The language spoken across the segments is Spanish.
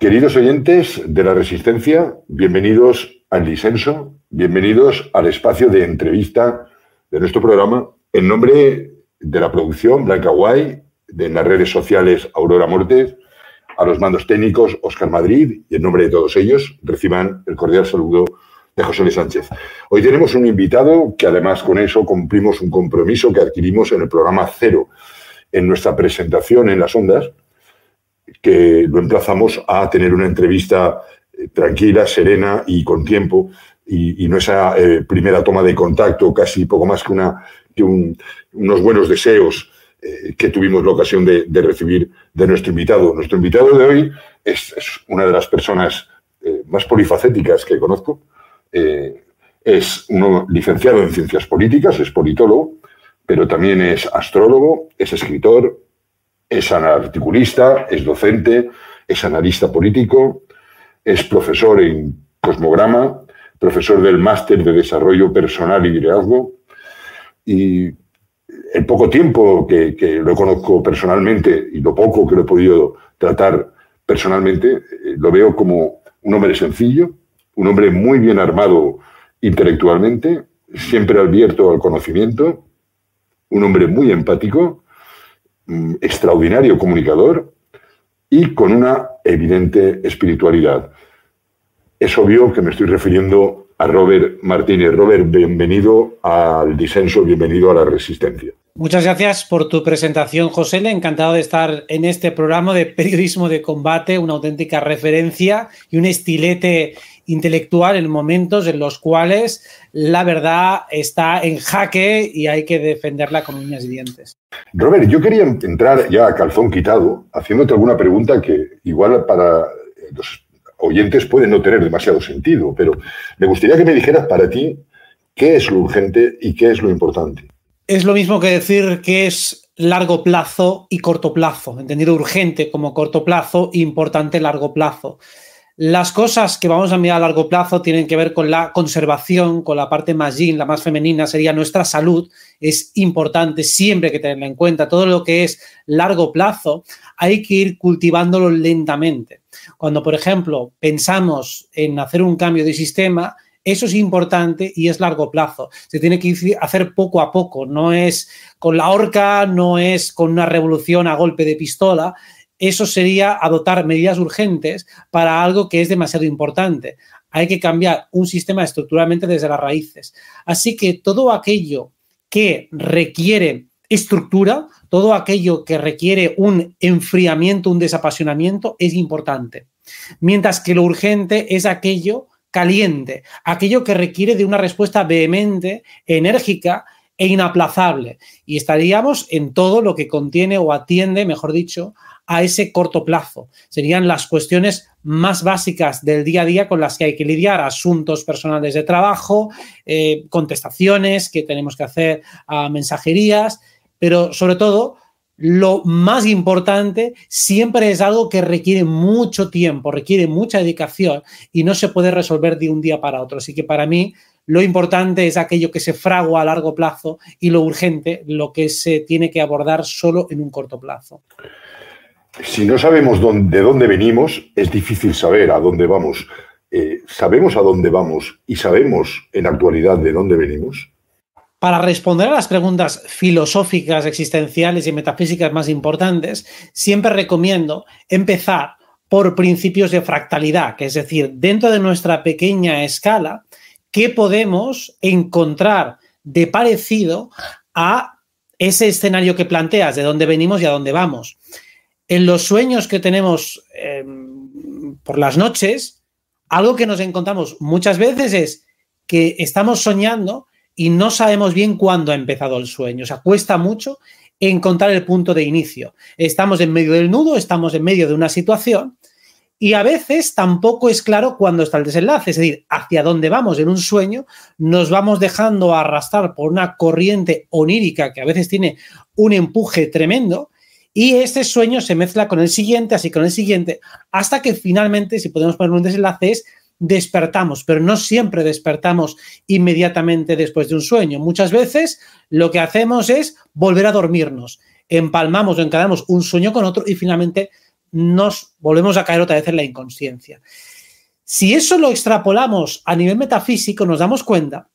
Queridos oyentes de la Resistencia, bienvenidos al disenso, bienvenidos al espacio de entrevista de nuestro programa. En nombre de la producción Blanca Guay, de las redes sociales Aurora Mortes, a los mandos técnicos Oscar Madrid y en nombre de todos ellos reciban el cordial saludo de José Luis Sánchez. Hoy tenemos un invitado que además con eso cumplimos un compromiso que adquirimos en el programa Cero, en nuestra presentación en las ondas que lo emplazamos a tener una entrevista eh, tranquila, serena y con tiempo, y, no esa eh, primera toma de contacto, casi poco más que, una, unos buenos deseos eh, que tuvimos la ocasión de, recibir de nuestro invitado. Nuestro invitado de hoy es, una de las personas más polifacéticas que conozco. es un licenciado en ciencias políticas, es politólogo, pero también es astrólogo, es escritor, es articulista, es docente, es analista político, es profesor en Cosmograma, profesor del Máster de Desarrollo Personal y Liderazgo. Y el poco tiempo que, que, lo conozco personalmente y lo poco que lo he podido tratar personalmente, eh, lo veo como un hombre sencillo, un hombre muy bien armado intelectualmente, siempre abierto al conocimiento, un hombre muy empático Mm, extraordinario comunicador y con una evidente espiritualidad. Es obvio que me estoy refiriendo a Robert Martínez. Robert, bienvenido al disenso, bienvenido a la resistencia. Muchas gracias por tu presentación, José. Le encantado de estar en este programa de periodismo de combate, una auténtica referencia y un estilete intelectual en momentos en los cuales la verdad está en jaque y hay que defenderla con uñas y dientes. Robert, yo quería entrar ya calzón quitado, haciéndote alguna pregunta que igual para los oyentes puede no tener demasiado sentido, pero me gustaría que me dijeras para ti qué es lo urgente y qué es lo importante. Es lo mismo que decir que es largo plazo y corto plazo, entendido urgente como corto plazo, importante largo plazo. Las cosas que vamos a mirar a largo plazo tienen que ver con la conservación, con la parte más yin, la más femenina, sería nuestra salud. Es importante siempre que tenerla en cuenta. Todo lo que es largo plazo hay que ir cultivándolo lentamente. Cuando, por ejemplo, pensamos en hacer un cambio de sistema, eso es importante y es largo plazo. Se tiene que hacer poco a poco. No es con la horca, no es con una revolución a golpe de pistola, eso sería adoptar medidas urgentes para algo que es demasiado importante. Hay que cambiar un sistema estructuralmente desde las raíces. Así que todo aquello que requiere estructura, todo aquello que requiere un enfriamiento, un desapasionamiento, es importante. Mientras que lo urgente es aquello caliente, aquello que requiere de una respuesta vehemente, enérgica e inaplazable. Y estaríamos en todo lo que contiene o atiende, mejor dicho, a ese corto plazo. Serían las cuestiones más básicas del día a día con las que hay que lidiar, asuntos personales de trabajo, eh, contestaciones que tenemos que hacer a mensajerías, pero sobre todo lo más importante siempre es algo que requiere mucho tiempo, requiere mucha dedicación y no se puede resolver de un día para otro. Así que para mí lo importante es aquello que se fragua a largo plazo y lo urgente, lo que se tiene que abordar solo en un corto plazo si no sabemos de dónde venimos, es difícil saber a dónde vamos. Eh, ¿Sabemos a dónde vamos y sabemos en actualidad de dónde venimos? Para responder a las preguntas filosóficas, existenciales y metafísicas más importantes, siempre recomiendo empezar por principios de fractalidad, que es decir, dentro de nuestra pequeña escala, ¿qué podemos encontrar de parecido a ese escenario que planteas, de dónde venimos y a dónde vamos? en los sueños que tenemos em, por las noches, algo que nos encontramos muchas veces es que estamos soñando y no sabemos bien cuándo ha empezado el sueño. O sea, cuesta mucho encontrar el punto de inicio. Estamos en medio del nudo, estamos en medio de una situación y a veces tampoco es claro cuándo está el desenlace, es decir, hacia dónde vamos en un sueño, nos vamos dejando arrastrar por una corriente onírica que a veces tiene un empuje tremendo y ese sueño se mezcla con el siguiente, así con el siguiente, hasta que finalmente, si podemos poner un desenlace, es despertamos, pero no siempre despertamos inmediatamente después de un sueño. Muchas veces lo que hacemos es volver a dormirnos, empalmamos o encadamos un sueño con otro y finalmente nos volvemos a caer otra vez en la inconsciencia. Si eso lo extrapolamos a nivel metafísico, nos damos cuenta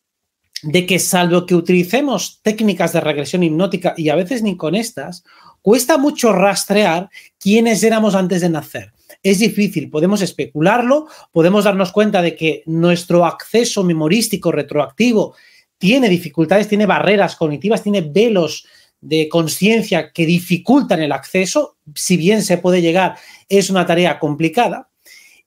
de que salvo que utilicemos técnicas de regresión hipnótica y a veces ni con estas, Cuesta mucho rastrear quiénes éramos antes de nacer. Es difícil, podemos especularlo, podemos darnos cuenta de que nuestro acceso memorístico retroactivo tiene dificultades, tiene barreras cognitivas, tiene velos de conciencia que dificultan el acceso, si bien se puede llegar, es una tarea complicada.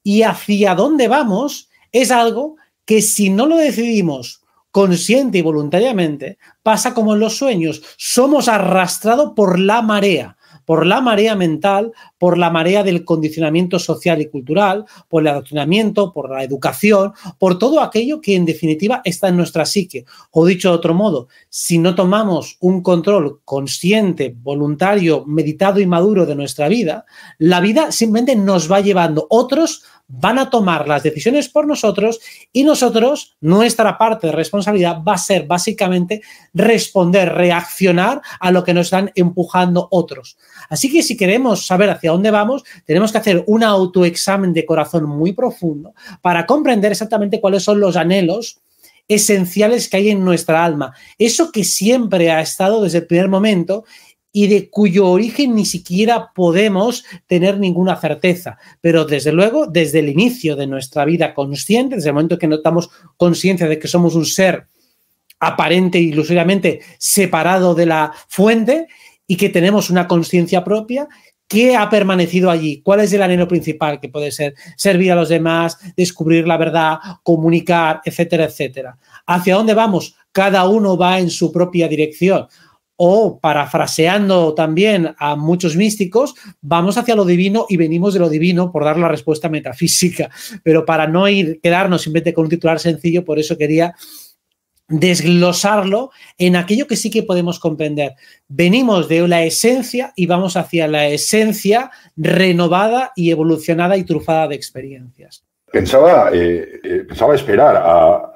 Y hacia dónde vamos es algo que si no lo decidimos consciente y voluntariamente, pasa como en los sueños, somos arrastrados por la marea por la marea mental, por la marea del condicionamiento social y cultural, por el adoctrinamiento, por la educación, por todo aquello que en definitiva está en nuestra psique. O dicho de otro modo, si no tomamos un control consciente, voluntario, meditado y maduro de nuestra vida, la vida simplemente nos va llevando otros van a tomar las decisiones por nosotros y nosotros, nuestra parte de responsabilidad va a ser básicamente responder, reaccionar a lo que nos están empujando otros. Así que si queremos saber hacia dónde vamos, tenemos que hacer un autoexamen de corazón muy profundo para comprender exactamente cuáles son los anhelos esenciales que hay en nuestra alma, eso que siempre ha estado desde el primer momento y de cuyo origen ni siquiera podemos tener ninguna certeza. Pero desde luego, desde el inicio de nuestra vida consciente, desde el momento que notamos conciencia de que somos un ser aparente e ilusoriamente separado de la fuente y que tenemos una conciencia propia, ¿Qué ha permanecido allí? ¿Cuál es el anhelo principal que puede ser servir a los demás, descubrir la verdad, comunicar, etcétera, etcétera? ¿Hacia dónde vamos? Cada uno va en su propia dirección o parafraseando también a muchos místicos, vamos hacia lo divino y venimos de lo divino por dar la respuesta metafísica. Pero para no ir, quedarnos simplemente con un titular sencillo, por eso quería desglosarlo en aquello que sí que podemos comprender. Venimos de la esencia y vamos hacia la esencia renovada y evolucionada y trufada de experiencias. Pensaba, eh, eh, pensaba esperar a,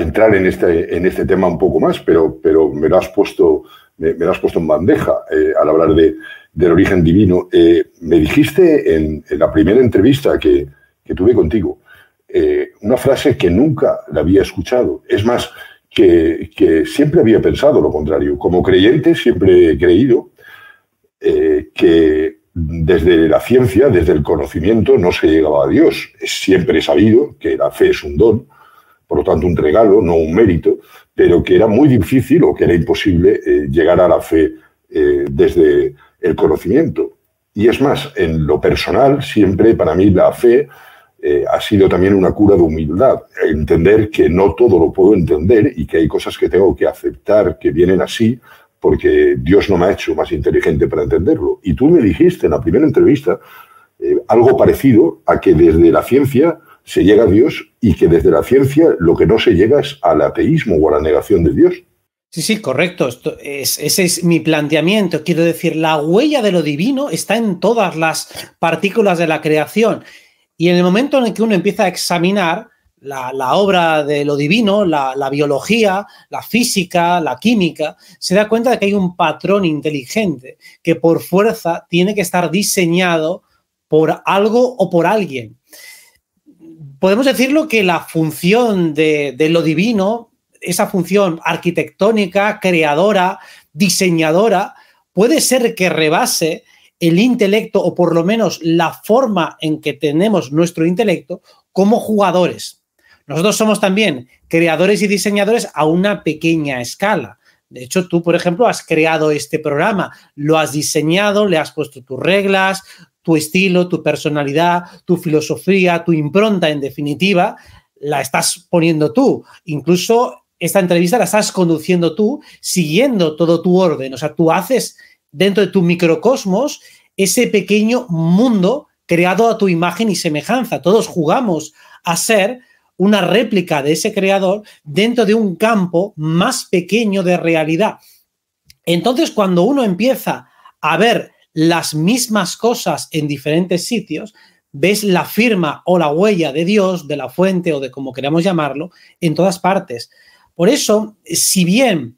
entrar en este, en este tema un poco más, pero, pero me lo has puesto me, has puesto en bandeja eh, al hablar de, del origen divino. Eh, me dijiste en, la primera entrevista que, tuve contigo eh, una frase que nunca la había escuchado. Es más, que, que, siempre había pensado lo contrario. Como creyente siempre he creído que desde la ciencia, desde el conocimiento, no se llegaba a Dios. Siempre he sabido que la fe es un don, por lo tanto un regalo, no un mérito, pero que era muy difícil o que era imposible eh, llegar a la fe eh, desde el conocimiento. Y es más, en lo personal, siempre para mí la fe eh, ha sido también una cura de humildad, entender que no todo lo puedo entender y que hay cosas que tengo que aceptar que vienen así porque Dios no me ha hecho más inteligente para entenderlo. Y tú me dijiste en la primera entrevista algo parecido a que desde la ciencia se llega a Dios y que desde la ciencia lo que no se llega es al ateísmo o a la negación de Dios. Sí, sí, correcto. Esto ese es mi planteamiento. Quiero decir, la huella de lo divino está en todas las partículas de la creación. Y en el momento en el que uno empieza a examinar la, obra de lo divino, la, biología, la física, la química, se da cuenta de que hay un patrón inteligente que por fuerza tiene que estar diseñado por algo o por alguien podemos decirlo que la función de, lo divino, esa función arquitectónica, creadora, diseñadora, puede ser que rebase el intelecto o por lo menos la forma en que tenemos nuestro intelecto como jugadores. Nosotros somos también creadores y diseñadores a una pequeña escala. De hecho, tú, por ejemplo, has creado este programa, lo has diseñado, le has puesto tus reglas, tu estilo, tu personalidad, tu filosofía, tu impronta, en definitiva, la estás poniendo tú. Incluso esta entrevista la estás conduciendo tú, siguiendo todo tu orden. O sea, tú haces dentro de tu microcosmos ese pequeño mundo creado a tu imagen y semejanza. Todos jugamos a ser una réplica de ese creador dentro de un campo más pequeño de realidad. Entonces, cuando uno empieza a ver las mismas cosas en diferentes sitios, ves la firma o la huella de Dios, de la fuente o de como queramos llamarlo, en todas partes. Por eso, si bien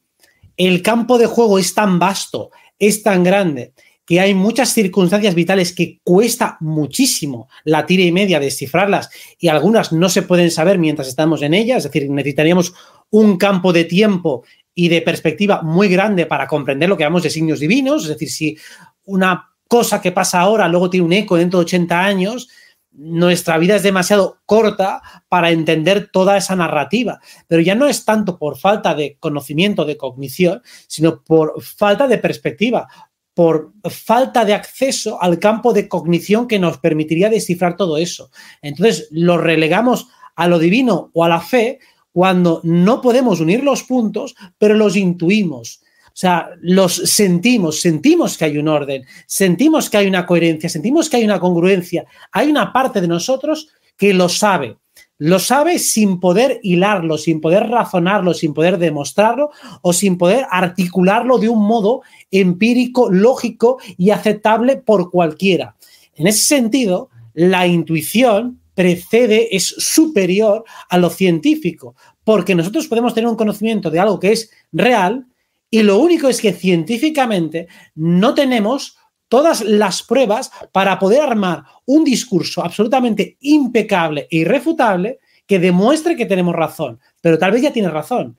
el campo de juego es tan vasto, es tan grande, que hay muchas circunstancias vitales que cuesta muchísimo la tira y media descifrarlas y algunas no se pueden saber mientras estamos en ellas, es decir, necesitaríamos un campo de tiempo y de perspectiva muy grande para comprender lo que llamamos de signos divinos, es decir, si una cosa que pasa ahora luego tiene un eco dentro de 80 años, nuestra vida es demasiado corta para entender toda esa narrativa. Pero ya no es tanto por falta de conocimiento, de cognición, sino por falta de perspectiva, por falta de acceso al campo de cognición que nos permitiría descifrar todo eso. Entonces, lo relegamos a lo divino o a la fe cuando no podemos unir los puntos, pero los intuimos. O sea, los sentimos, sentimos que hay un orden, sentimos que hay una coherencia, sentimos que hay una congruencia. Hay una parte de nosotros que lo sabe. Lo sabe sin poder hilarlo, sin poder razonarlo, sin poder demostrarlo o sin poder articularlo de un modo empírico, lógico y aceptable por cualquiera. En ese sentido, la intuición precede, es superior a lo científico, porque nosotros podemos tener un conocimiento de algo que es real y lo único es que científicamente no tenemos todas las pruebas para poder armar un discurso absolutamente impecable e irrefutable que demuestre que tenemos razón, pero tal vez ya tiene razón.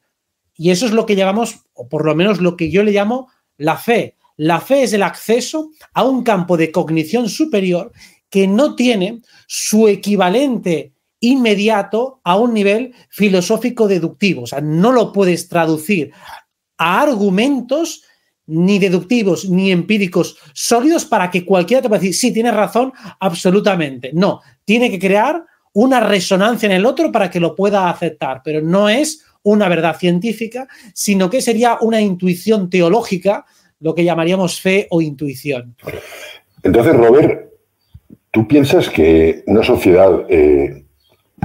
Y eso es lo que llamamos, o por lo menos lo que yo le llamo, la fe. La fe es el acceso a un campo de cognición superior que no tiene su equivalente inmediato a un nivel filosófico deductivo. O sea, no lo puedes traducir a argumentos ni deductivos ni empíricos sólidos para que cualquiera te pueda decir, sí, tienes razón, absolutamente. No, tiene que crear una resonancia en el otro para que lo pueda aceptar, pero no es una verdad científica, sino que sería una intuición teológica, lo que llamaríamos fe o intuición. Entonces, Robert, ¿Tú piensas que una sociedad eh,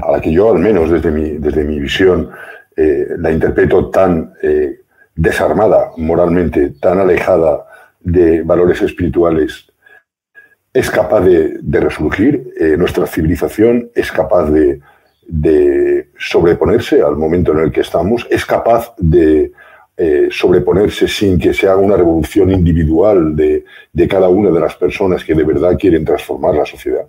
a la que yo, al menos desde mi, desde mi visión, eh, la interpreto tan eh, desarmada moralmente, tan alejada de valores espirituales, es capaz de, resurgir? ¿Nuestra civilización es capaz de, sobreponerse al momento en el que estamos? ¿Es capaz de eh, sobreponerse sin que se haga una revolución individual de, de cada una de las personas que de verdad quieren transformar la sociedad.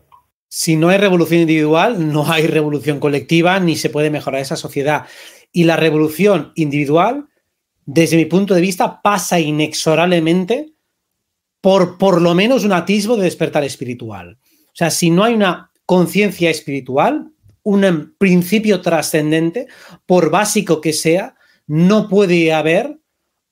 Si no hay revolución individual, no hay revolución colectiva ni se puede mejorar esa sociedad. Y la revolución individual, desde mi punto de vista, pasa inexorablemente por por lo menos un atisbo de despertar espiritual. O sea, si no hay una conciencia espiritual, un principio trascendente, por básico que sea, no puede haber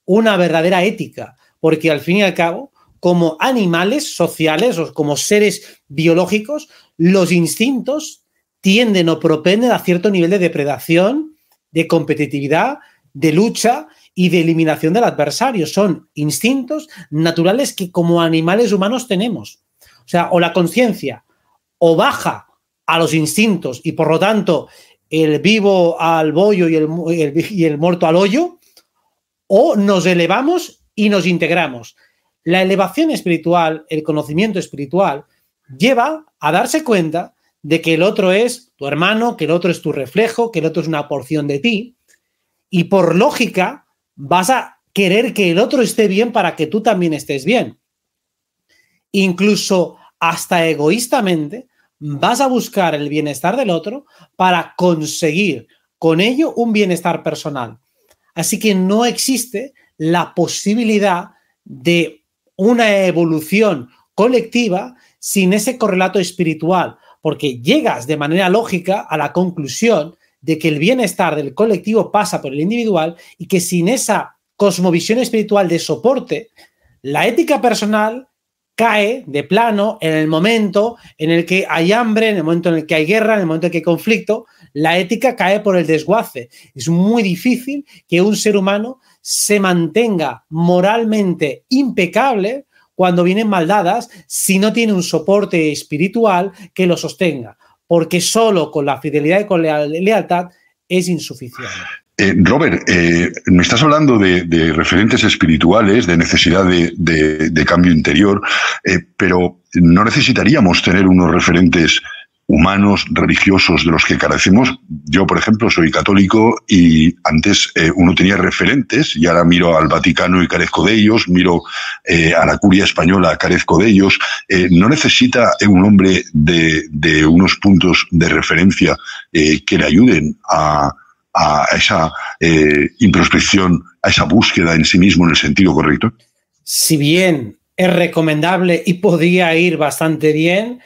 una verdadera ética, porque al fin y al cabo, como animales sociales o como seres biológicos, los instintos tienden o propenden a cierto nivel de depredación, de competitividad, de lucha y de eliminación del adversario. Son instintos naturales que como animales humanos tenemos. O sea, o la conciencia o baja a los instintos y por lo tanto el vivo al bollo y el, y el muerto al hoyo, o nos elevamos y nos integramos. La elevación espiritual, el conocimiento espiritual, lleva a darse cuenta de que el otro es tu hermano, que el otro es tu reflejo, que el otro es una porción de ti, y por lógica vas a querer que el otro esté bien para que tú también estés bien. Incluso hasta egoístamente Vas a buscar el bienestar del otro para conseguir con ello un bienestar personal. Así que no existe la posibilidad de una evolución colectiva sin ese correlato espiritual, porque llegas de manera lógica a la conclusión de que el bienestar del colectivo pasa por el individual y que sin esa cosmovisión espiritual de soporte, la ética personal cae de plano en el momento en el que hay hambre, en el momento en el que hay guerra, en el momento en el que hay conflicto, la ética cae por el desguace. Es muy difícil que un ser humano se mantenga moralmente impecable cuando vienen maldadas si no tiene un soporte espiritual que lo sostenga, porque solo con la fidelidad y con la lealtad es insuficiente. Eh, Robert, eh, me estás hablando de, referentes espirituales, de necesidad de, cambio interior, eh, pero ¿no necesitaríamos tener unos referentes humanos, religiosos de los que carecemos? Yo, por ejemplo, soy católico y antes uno tenía referentes y ahora miro al Vaticano y carezco de ellos, miro a la curia española, carezco de ellos. ¿No necesita un hombre de, unos puntos de referencia que le ayuden a a esa eh, introspección, a esa búsqueda en sí mismo en el sentido correcto? Si bien es recomendable y podía ir bastante bien,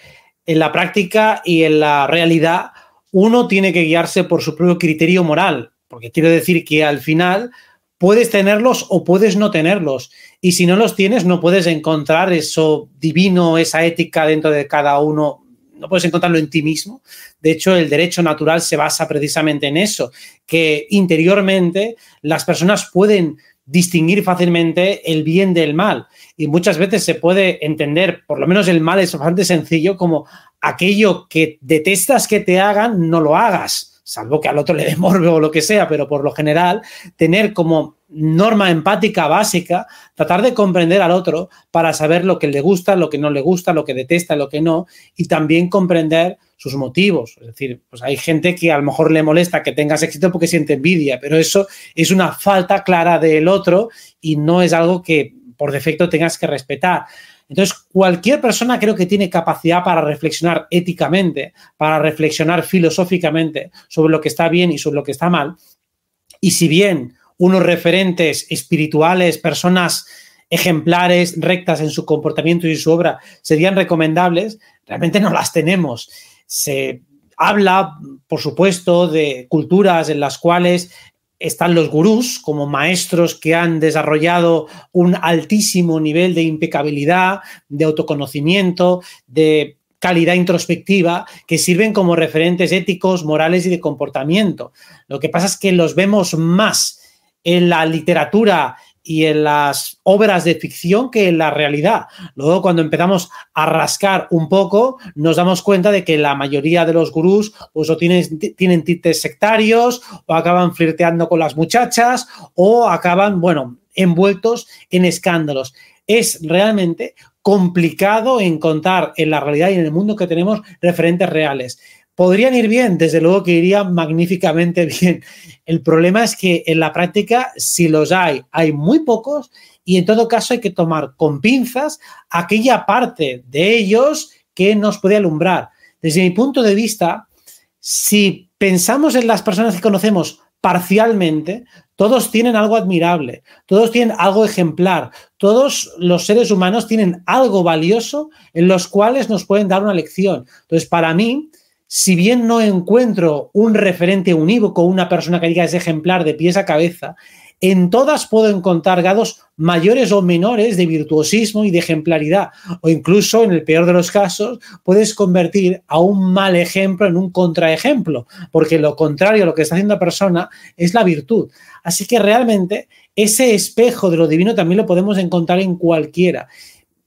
en la práctica y en la realidad uno tiene que guiarse por su propio criterio moral, porque quiero decir que al final puedes tenerlos o puedes no tenerlos, y si no los tienes no puedes encontrar eso divino, esa ética dentro de cada uno no puedes encontrarlo en ti mismo. De hecho, el derecho natural se basa precisamente en eso, que interiormente las personas pueden distinguir fácilmente el bien del mal. Y muchas veces se puede entender, por lo menos el mal es bastante sencillo, como aquello que detestas que te hagan, no lo hagas salvo que al otro le dé o lo que sea, pero por lo general, tener como norma empática básica, tratar de comprender al otro para saber lo que le gusta, lo que no le gusta, lo que detesta, lo que no, y también comprender sus motivos. Es decir, pues hay gente que a lo mejor le molesta que tengas éxito porque siente envidia, pero eso es una falta clara del otro y no es algo que por defecto tengas que respetar. Entonces, cualquier persona creo que tiene capacidad para reflexionar éticamente, para reflexionar filosóficamente sobre lo que está bien y sobre lo que está mal. Y si bien unos referentes espirituales, personas ejemplares, rectas en su comportamiento y su obra serían recomendables, realmente no las tenemos. Se habla, por supuesto, de culturas en las cuales están los gurús como maestros que han desarrollado un altísimo nivel de impecabilidad, de autoconocimiento, de calidad introspectiva, que sirven como referentes éticos, morales y de comportamiento. Lo que pasa es que los vemos más en la literatura y en las obras de ficción que en la realidad. Luego, cuando empezamos a rascar un poco, nos damos cuenta de que la mayoría de los gurús pues, o tienen, tienen sectarios, o acaban flirteando con las muchachas, o acaban, bueno, envueltos en escándalos. Es realmente complicado encontrar en la realidad y en el mundo que tenemos referentes reales. Podrían ir bien, desde luego que irían magníficamente bien. El problema es que en la práctica, si los hay, hay muy pocos y en todo caso hay que tomar con pinzas aquella parte de ellos que nos puede alumbrar. Desde mi punto de vista, si pensamos en las personas que conocemos parcialmente, todos tienen algo admirable, todos tienen algo ejemplar, todos los seres humanos tienen algo valioso en los cuales nos pueden dar una lección. Entonces, para mí, si bien no encuentro un referente unívoco, una persona que diga es ejemplar de pies a cabeza, en todas puedo encontrar gados mayores o menores de virtuosismo y de ejemplaridad. O incluso, en el peor de los casos, puedes convertir a un mal ejemplo en un contraejemplo, porque lo contrario a lo que está haciendo la persona es la virtud. Así que realmente ese espejo de lo divino también lo podemos encontrar en cualquiera.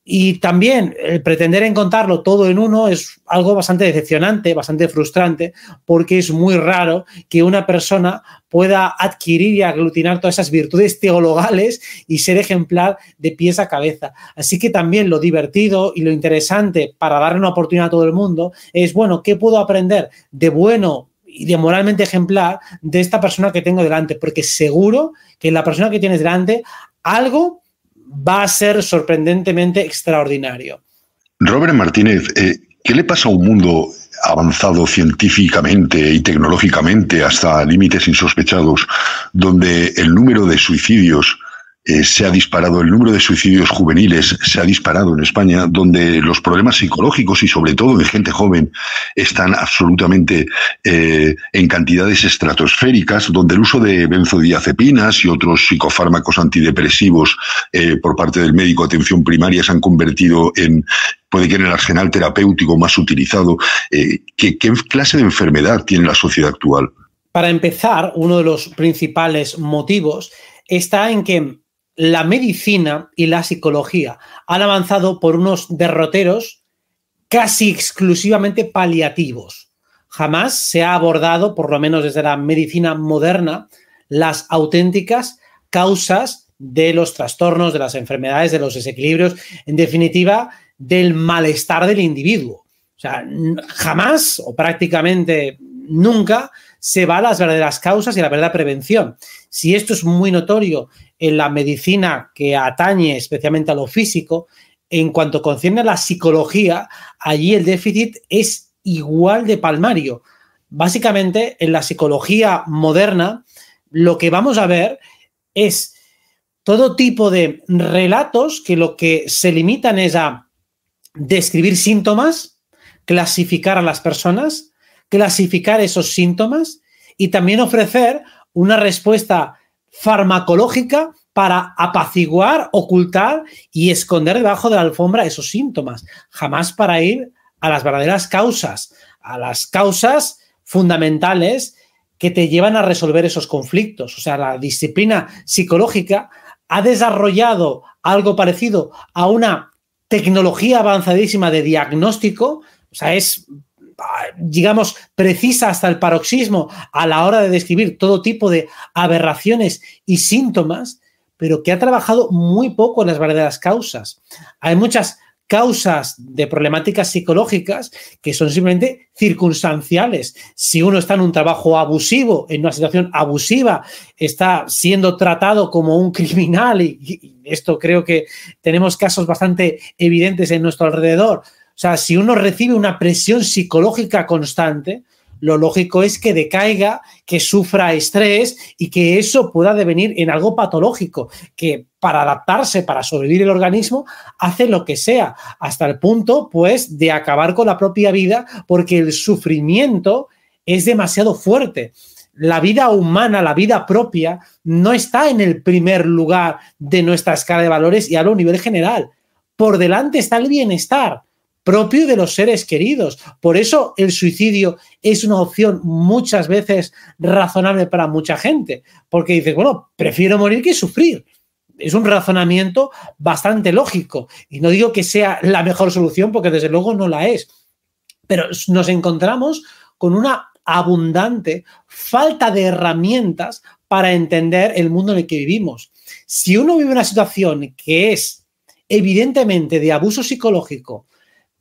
Y también el pretender encontrarlo todo en uno es algo bastante decepcionante, bastante frustrante, porque es muy raro que una persona pueda adquirir y aglutinar todas esas virtudes teologales y ser ejemplar de pies a cabeza. Así que también lo divertido y lo interesante para darle una oportunidad a todo el mundo es, bueno, ¿qué puedo aprender de bueno y de moralmente ejemplar de esta persona que tengo delante? Porque seguro que la persona que tienes delante algo va a ser sorprendentemente extraordinario. Robert Martínez, eh, ¿qué le pasa a un mundo avanzado científicamente y tecnológicamente hasta límites insospechados, donde el número de suicidios eh, se ha disparado el número de suicidios juveniles, se ha disparado en España, donde los problemas psicológicos y sobre todo de gente joven están absolutamente eh, en cantidades estratosféricas, donde el uso de benzodiazepinas y otros psicofármacos antidepresivos eh, por parte del médico de atención primaria se han convertido en, puede que en el arsenal terapéutico más utilizado. ¿qué, clase de enfermedad tiene la sociedad actual? Para empezar, uno de los principales motivos está en que la medicina y la psicología han avanzado por unos derroteros casi exclusivamente paliativos. Jamás se ha abordado, por lo menos desde la medicina moderna, las auténticas causas de los trastornos, de las enfermedades, de los desequilibrios, en definitiva, del malestar del individuo. O sea, jamás o prácticamente nunca se va a las verdaderas causas y a la verdadera prevención. Si esto es muy notorio en la medicina que atañe especialmente a lo físico, en cuanto concierne a la psicología, allí el déficit es igual de palmario. Básicamente, en la psicología moderna, lo que vamos a ver es todo tipo de relatos que lo que se limitan es a describir síntomas, clasificar a las personas, clasificar esos síntomas y también ofrecer una respuesta farmacológica para apaciguar, ocultar y esconder debajo de la alfombra esos síntomas, jamás para ir a las verdaderas causas, a las causas fundamentales que te llevan a resolver esos conflictos. O sea, la disciplina psicológica ha desarrollado algo parecido a una tecnología avanzadísima de diagnóstico, o sea, es Ah, digamos, precisa hasta el paroxismo a la hora de describir todo tipo de aberraciones y síntomas, pero que ha trabajado muy poco en las verdaderas causas. Hay muchas causas de problemáticas psicológicas que son simplemente circunstanciales. Si uno está en un trabajo abusivo, en una situación abusiva, está siendo tratado como un criminal, y, y esto creo que tenemos casos bastante evidentes en nuestro alrededor, o sea, si uno recibe una presión psicológica constante, lo lógico es que decaiga, que sufra estrés y que eso pueda devenir en algo patológico, que para adaptarse, para sobrevivir el organismo, hace lo que sea, hasta el punto, pues, de acabar con la propia vida, porque el sufrimiento es demasiado fuerte. La vida humana, la vida propia, no está en el primer lugar de nuestra escala de valores y a un nivel general. Por delante está el bienestar propio de los seres queridos. Por eso el suicidio es una opción muchas veces razonable para mucha gente, porque dice bueno, prefiero morir que sufrir. Es un razonamiento bastante lógico y no digo que sea la mejor solución porque desde luego no la es, pero nos encontramos con una abundante falta de herramientas para entender el mundo en el que vivimos. Si uno vive una situación que es evidentemente de abuso psicológico,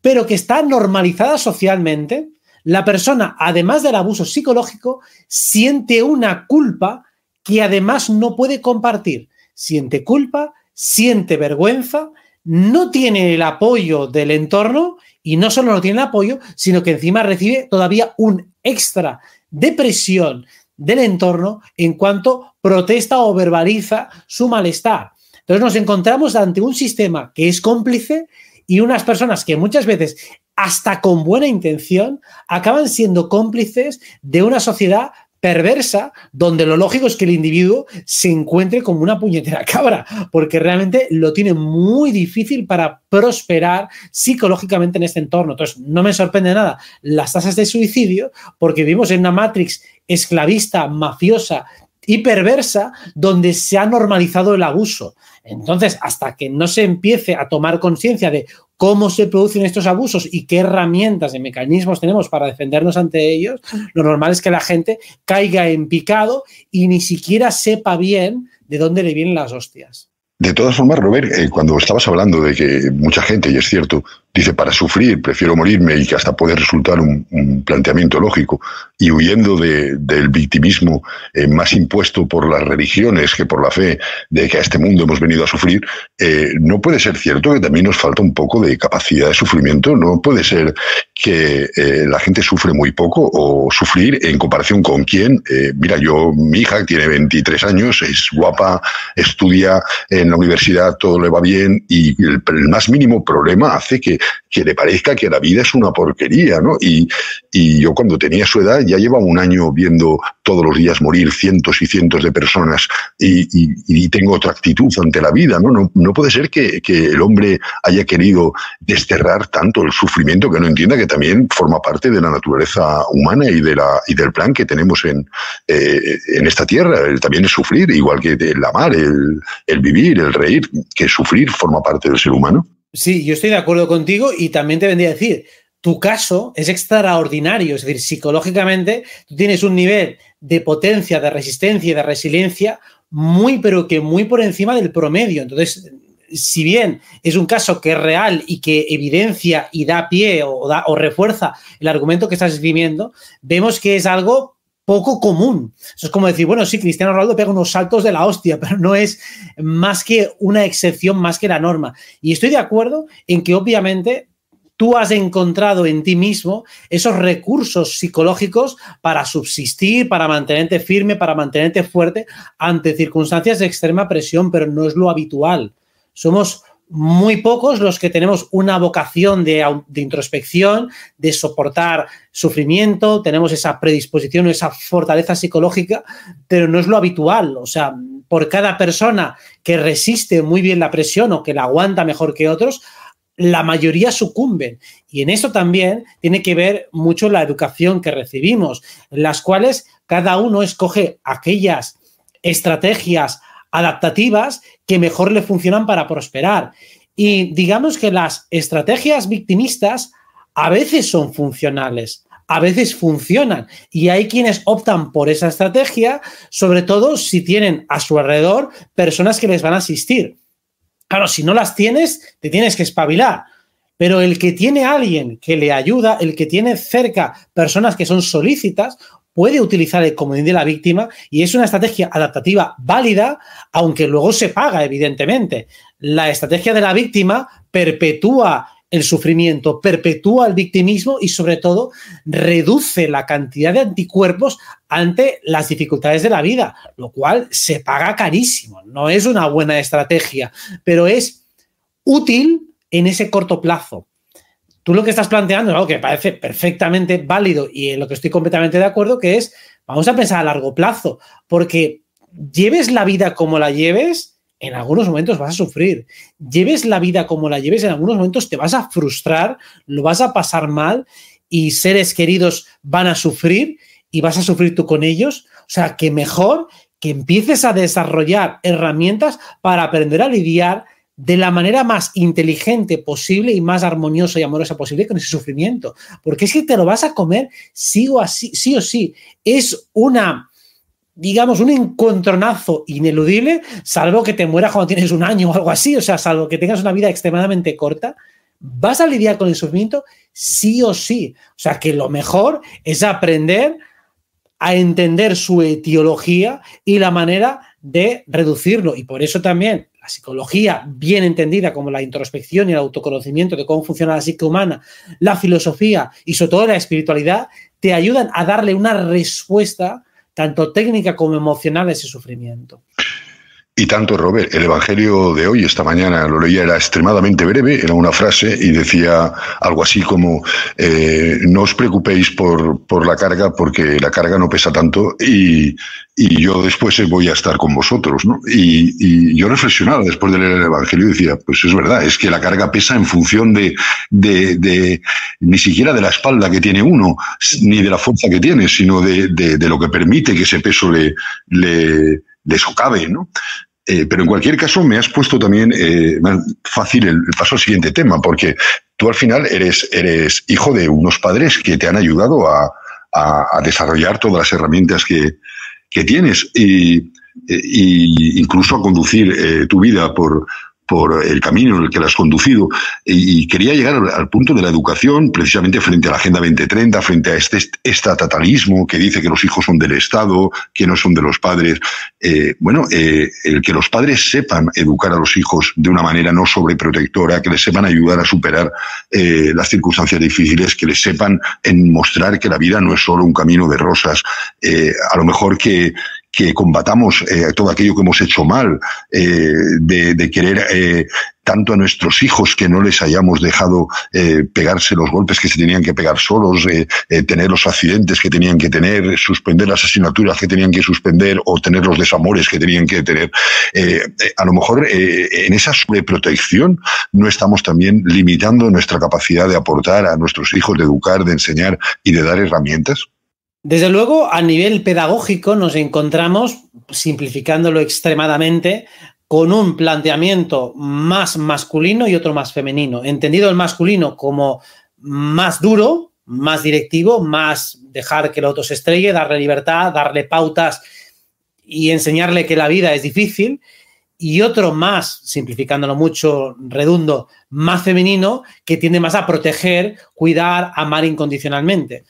pero que está normalizada socialmente, la persona, además del abuso psicológico, siente una culpa que además no puede compartir. Siente culpa, siente vergüenza, no tiene el apoyo del entorno y no solo no tiene el apoyo, sino que encima recibe todavía un extra de presión del entorno en cuanto protesta o verbaliza su malestar. Entonces nos encontramos ante un sistema que es cómplice y unas personas que muchas veces, hasta con buena intención, acaban siendo cómplices de una sociedad perversa, donde lo lógico es que el individuo se encuentre como una puñetera cabra, porque realmente lo tiene muy difícil para prosperar psicológicamente en este entorno. Entonces, no me sorprende nada las tasas de suicidio, porque vivimos en una matrix esclavista, mafiosa y perversa, donde se ha normalizado el abuso. Entonces, hasta que no se empiece a tomar conciencia de cómo se producen estos abusos y qué herramientas y mecanismos tenemos para defendernos ante ellos, lo normal es que la gente caiga en picado y ni siquiera sepa bien de dónde le vienen las hostias. De todas formas, Robert, eh, cuando estabas hablando de que mucha gente, y es cierto, Dice, para sufrir prefiero morirme y que hasta puede resultar un, planteamiento lógico, y huyendo de, del victimismo eh, más impuesto por las religiones que por la fe de que a este mundo hemos venido a sufrir, eh, no puede ser cierto que también nos falta un poco de capacidad de sufrimiento, no puede ser que eh, la gente sufre muy poco o sufrir en comparación con quién. mira, yo, mi hija tiene 23 años, es guapa, estudia en la universidad, todo le va bien y el más mínimo problema hace que que le parezca que la vida es una porquería, ¿no? Y, y yo cuando tenía su edad ya llevaba un año viendo todos los días morir cientos y cientos de personas y, tengo otra actitud ante la vida, ¿no? No, no puede ser que, que, el hombre haya querido desterrar tanto el sufrimiento que no entienda que también forma parte de la naturaleza humana y, de la, y del plan que tenemos en, eh, en esta tierra. también es sufrir, igual que el amar, el, el vivir, el reír, que sufrir forma parte del ser humano. Sí, yo estoy de acuerdo contigo y también te vendría a decir, tu caso es extraordinario, es decir, psicológicamente tienes un nivel de potencia, de resistencia y de resiliencia muy, pero que muy por encima del promedio. Entonces, si bien es un caso que es real y que evidencia y da pie o, da, o refuerza el argumento que estás escribiendo, vemos que es algo poco común. Eso es como decir, bueno, sí, Cristiano Ronaldo pega unos saltos de la hostia, pero no es más que una excepción, más que la norma. Y estoy de acuerdo en que obviamente tú has encontrado en ti mismo esos recursos psicológicos para subsistir, para mantenerte firme, para mantenerte fuerte ante circunstancias de extrema presión, pero no es lo habitual. Somos muy pocos los que tenemos una vocación de, introspección, de soportar sufrimiento, tenemos esa predisposición, esa fortaleza psicológica, pero no es lo habitual. O sea, por cada persona que resiste muy bien la presión o que la aguanta mejor que otros, la mayoría sucumben. Y en eso también tiene que ver mucho la educación que recibimos, en las cuales cada uno escoge aquellas estrategias, adaptativas que mejor le funcionan para prosperar. Y digamos que las estrategias victimistas a veces son funcionales, a veces funcionan. Y hay quienes optan por esa estrategia, sobre todo si tienen a su alrededor personas que les van a asistir. Claro, si no las tienes, te tienes que espabilar. Pero el que tiene a alguien que le ayuda, el que tiene cerca personas que son solícitas, puede utilizar el comodín de la víctima y es una estrategia adaptativa válida, aunque luego se paga, evidentemente. La estrategia de la víctima perpetúa el sufrimiento, perpetúa el victimismo y sobre todo reduce la cantidad de anticuerpos ante las dificultades de la vida, lo cual se paga carísimo. No es una buena estrategia, pero es útil en ese corto plazo. Tú lo que estás planteando es algo que parece perfectamente válido y en lo que estoy completamente de acuerdo, que es, vamos a pensar a largo plazo, porque lleves la vida como la lleves, en algunos momentos vas a sufrir. Lleves la vida como la lleves, en algunos momentos te vas a frustrar, lo vas a pasar mal y seres queridos van a sufrir y vas a sufrir tú con ellos. O sea, que mejor que empieces a desarrollar herramientas para aprender a lidiar de la manera más inteligente posible y más armoniosa y amorosa posible con ese sufrimiento. Porque es que te lo vas a comer sí o, así, sí, o sí. Es una, digamos, un encontronazo ineludible, salvo que te mueras cuando tienes un año o algo así, o sea, salvo que tengas una vida extremadamente corta. Vas a lidiar con el sufrimiento sí o sí. O sea, que lo mejor es aprender a entender su etiología y la manera de reducirlo. Y por eso también la psicología, bien entendida como la introspección y el autoconocimiento de cómo funciona la psique humana, la filosofía y sobre todo la espiritualidad, te ayudan a darle una respuesta tanto técnica como emocional a ese sufrimiento. Y tanto, Robert, el Evangelio de hoy, esta mañana lo leía, era extremadamente breve, era una frase y decía algo así como, eh, no os preocupéis por, por, la carga porque la carga no pesa tanto y, y yo después voy a estar con vosotros. ¿no? Y, y, yo reflexionaba después de leer el Evangelio y decía, pues es verdad, es que la carga pesa en función de, de, ni siquiera de la espalda que tiene uno, ni de la fuerza que tiene, sino de, de lo que permite que ese peso le... le de eso cabe, ¿no? Eh, pero en cualquier caso, me has puesto también eh, fácil el, paso al siguiente tema, porque tú al final eres, eres hijo de unos padres que te han ayudado a, a, desarrollar todas las herramientas que, que tienes y, eh, incluso a conducir tu vida por, por el camino en el que la has conducido. Y, quería llegar al, punto de la educación, precisamente frente a la Agenda 2030, frente a este, este estatalismo que dice que los hijos son del Estado, que no son de los padres. Eh, bueno, eh, el que los padres sepan educar a los hijos de una manera no sobreprotectora, que les sepan ayudar a superar eh, las circunstancias difíciles, que les sepan en mostrar que la vida no es solo un camino de rosas. a lo mejor que, que combatamos eh, todo aquello que hemos hecho mal, eh, de, querer eh, tanto a nuestros hijos que no les hayamos dejado pegarse los golpes que se tenían que pegar solos, tener los accidentes que tenían que tener, suspender las asignaturas que tenían que suspender o tener los desamores que tenían que tener. a lo mejor en esa sobreprotección no estamos también limitando nuestra capacidad de aportar a nuestros hijos, de educar, de enseñar y de dar herramientas. Desde luego, a nivel pedagógico nos encontramos, simplificándolo extremadamente, con un planteamiento más masculino y otro más femenino. Entendido el masculino como más duro, más directivo, más dejar que el otro se estrelle, darle libertad, darle pautas y enseñarle que la vida es difícil. Y otro más, simplificándolo mucho, redundo, más femenino, que tiende más a proteger, cuidar, amar incondicionalmente.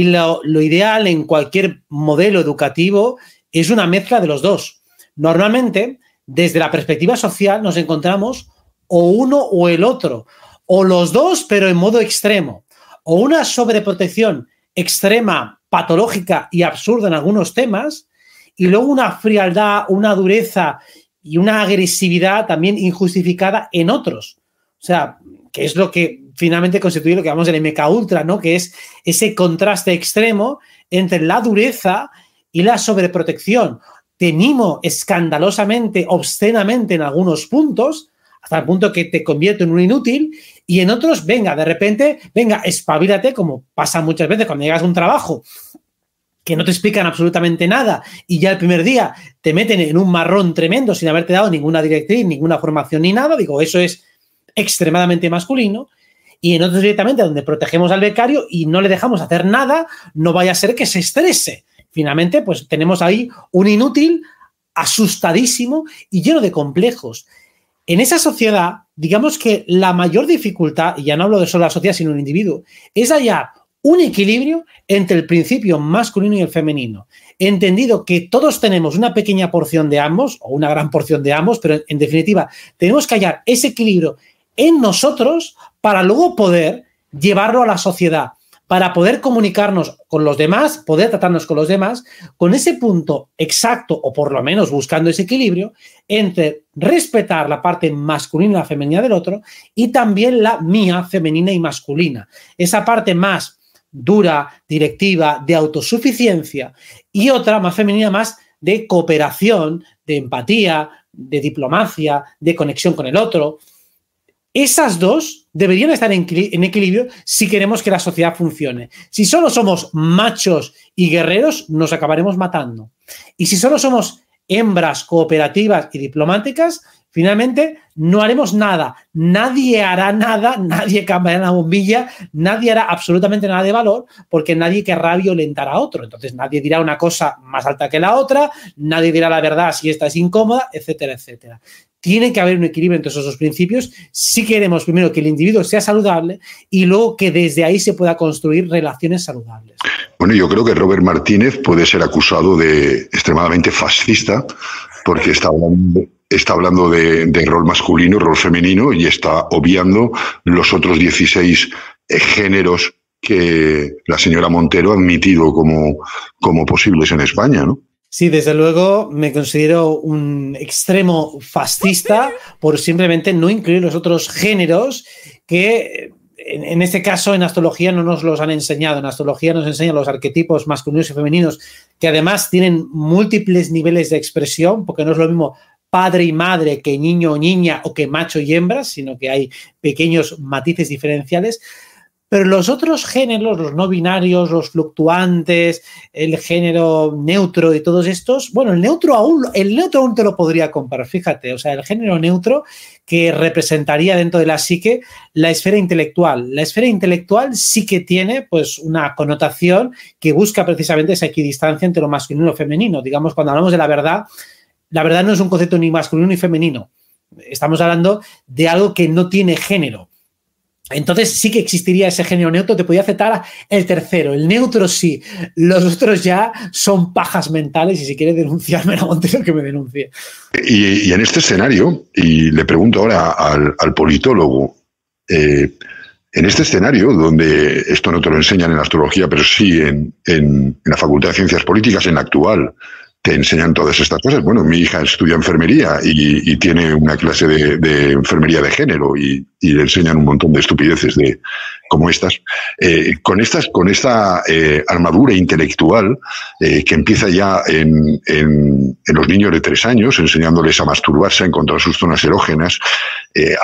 Y lo, ideal en cualquier modelo educativo es una mezcla de los dos. Normalmente, desde la perspectiva social, nos encontramos o uno o el otro, o los dos, pero en modo extremo, o una sobreprotección extrema, patológica y absurda en algunos temas, y luego una frialdad, una dureza y una agresividad también injustificada en otros. O sea, que es lo que finalmente constituye lo que llamamos el MK Ultra, ¿no? Que es ese contraste extremo entre la dureza y la sobreprotección. Te escandalosamente, obscenamente en algunos puntos, hasta el punto que te convierto en un inútil, y en otros, venga, de repente, venga, espabilate, como pasa muchas veces cuando llegas a un trabajo que no te explican absolutamente nada y ya el primer día te meten en un marrón tremendo sin haberte dado ninguna directriz, ninguna formación ni nada, digo, eso es extremadamente masculino y en otros directamente donde protegemos al becario y no le dejamos hacer nada, no vaya a ser que se estrese. Finalmente, pues tenemos ahí un inútil asustadísimo y lleno de complejos. En esa sociedad, digamos que la mayor dificultad, y ya no hablo de solo la sociedad, sino un individuo, es hallar un equilibrio entre el principio masculino y el femenino. Entendido que todos tenemos una pequeña porción de ambos, o una gran porción de ambos, pero en definitiva, tenemos que hallar ese equilibrio en nosotros para luego poder llevarlo a la sociedad, para poder comunicarnos con los demás, poder tratarnos con los demás, con ese punto exacto, o por lo menos buscando ese equilibrio, entre respetar la parte masculina y la femenina del otro y también la mía, femenina y masculina. Esa parte más dura, directiva, de autosuficiencia y otra más femenina, más de cooperación, de empatía, de diplomacia, de conexión con el otro. Esas dos deberían estar en, equilibrio si queremos que la sociedad funcione. Si solo somos machos y guerreros, nos acabaremos matando. Y si solo somos hembras cooperativas y diplomáticas, finalmente no haremos nada. Nadie hará nada, nadie cambiará la bombilla, nadie hará absolutamente nada de valor, porque nadie querrá violentar a otro. Entonces nadie dirá una cosa más alta que la otra, nadie dirá la verdad si esta es incómoda, etcétera, etcétera tiene que haber un equilibrio entre esos dos principios si queremos primero que el individuo sea saludable y luego que desde ahí se pueda construir relaciones saludables. Bueno, yo creo que Robert Martínez puede ser acusado de extremadamente fascista porque está hablando, está hablando de, de rol masculino, rol femenino y está obviando los otros 16 géneros que la señora Montero ha admitido como, como posibles en España, ¿no? Sí, desde luego me considero un extremo fascista por simplemente no incluir los otros géneros que en, este caso en astrología no nos los han enseñado. En astrología nos enseñan los arquetipos masculinos y femeninos que además tienen múltiples niveles de expresión porque no es lo mismo padre y madre que niño o niña o que macho y hembra, sino que hay pequeños matices diferenciales. Pero los otros géneros, los no binarios, los fluctuantes, el género neutro y todos estos, bueno, el neutro aún, el neutro aún te lo podría comparar, fíjate, o sea, el género neutro que representaría dentro de la psique la esfera intelectual. La esfera intelectual sí que tiene pues una connotación que busca precisamente esa equidistancia entre lo masculino y lo femenino. Digamos, cuando hablamos de la verdad, la verdad no es un concepto ni masculino ni femenino. Estamos hablando de algo que no tiene género entonces sí que existiría ese género neutro, te podía aceptar el tercero, el neutro sí, los otros ya son pajas mentales y si quiere denunciarme la Montero que me denuncie. Y, en este escenario, y le pregunto ahora al, politólogo, eh, en este escenario donde esto no te lo enseñan en la astrología, pero sí en, en la Facultad de Ciencias Políticas, en la actual, enseñan todas estas cosas. Bueno, mi hija estudia enfermería y, tiene una clase de, enfermería de género y, le enseñan un montón de estupideces de, como estas, eh, con estas, con esta eh, armadura intelectual eh, que empieza ya en, en, los niños de tres años, enseñándoles a masturbarse, a encontrar sus zonas erógenas,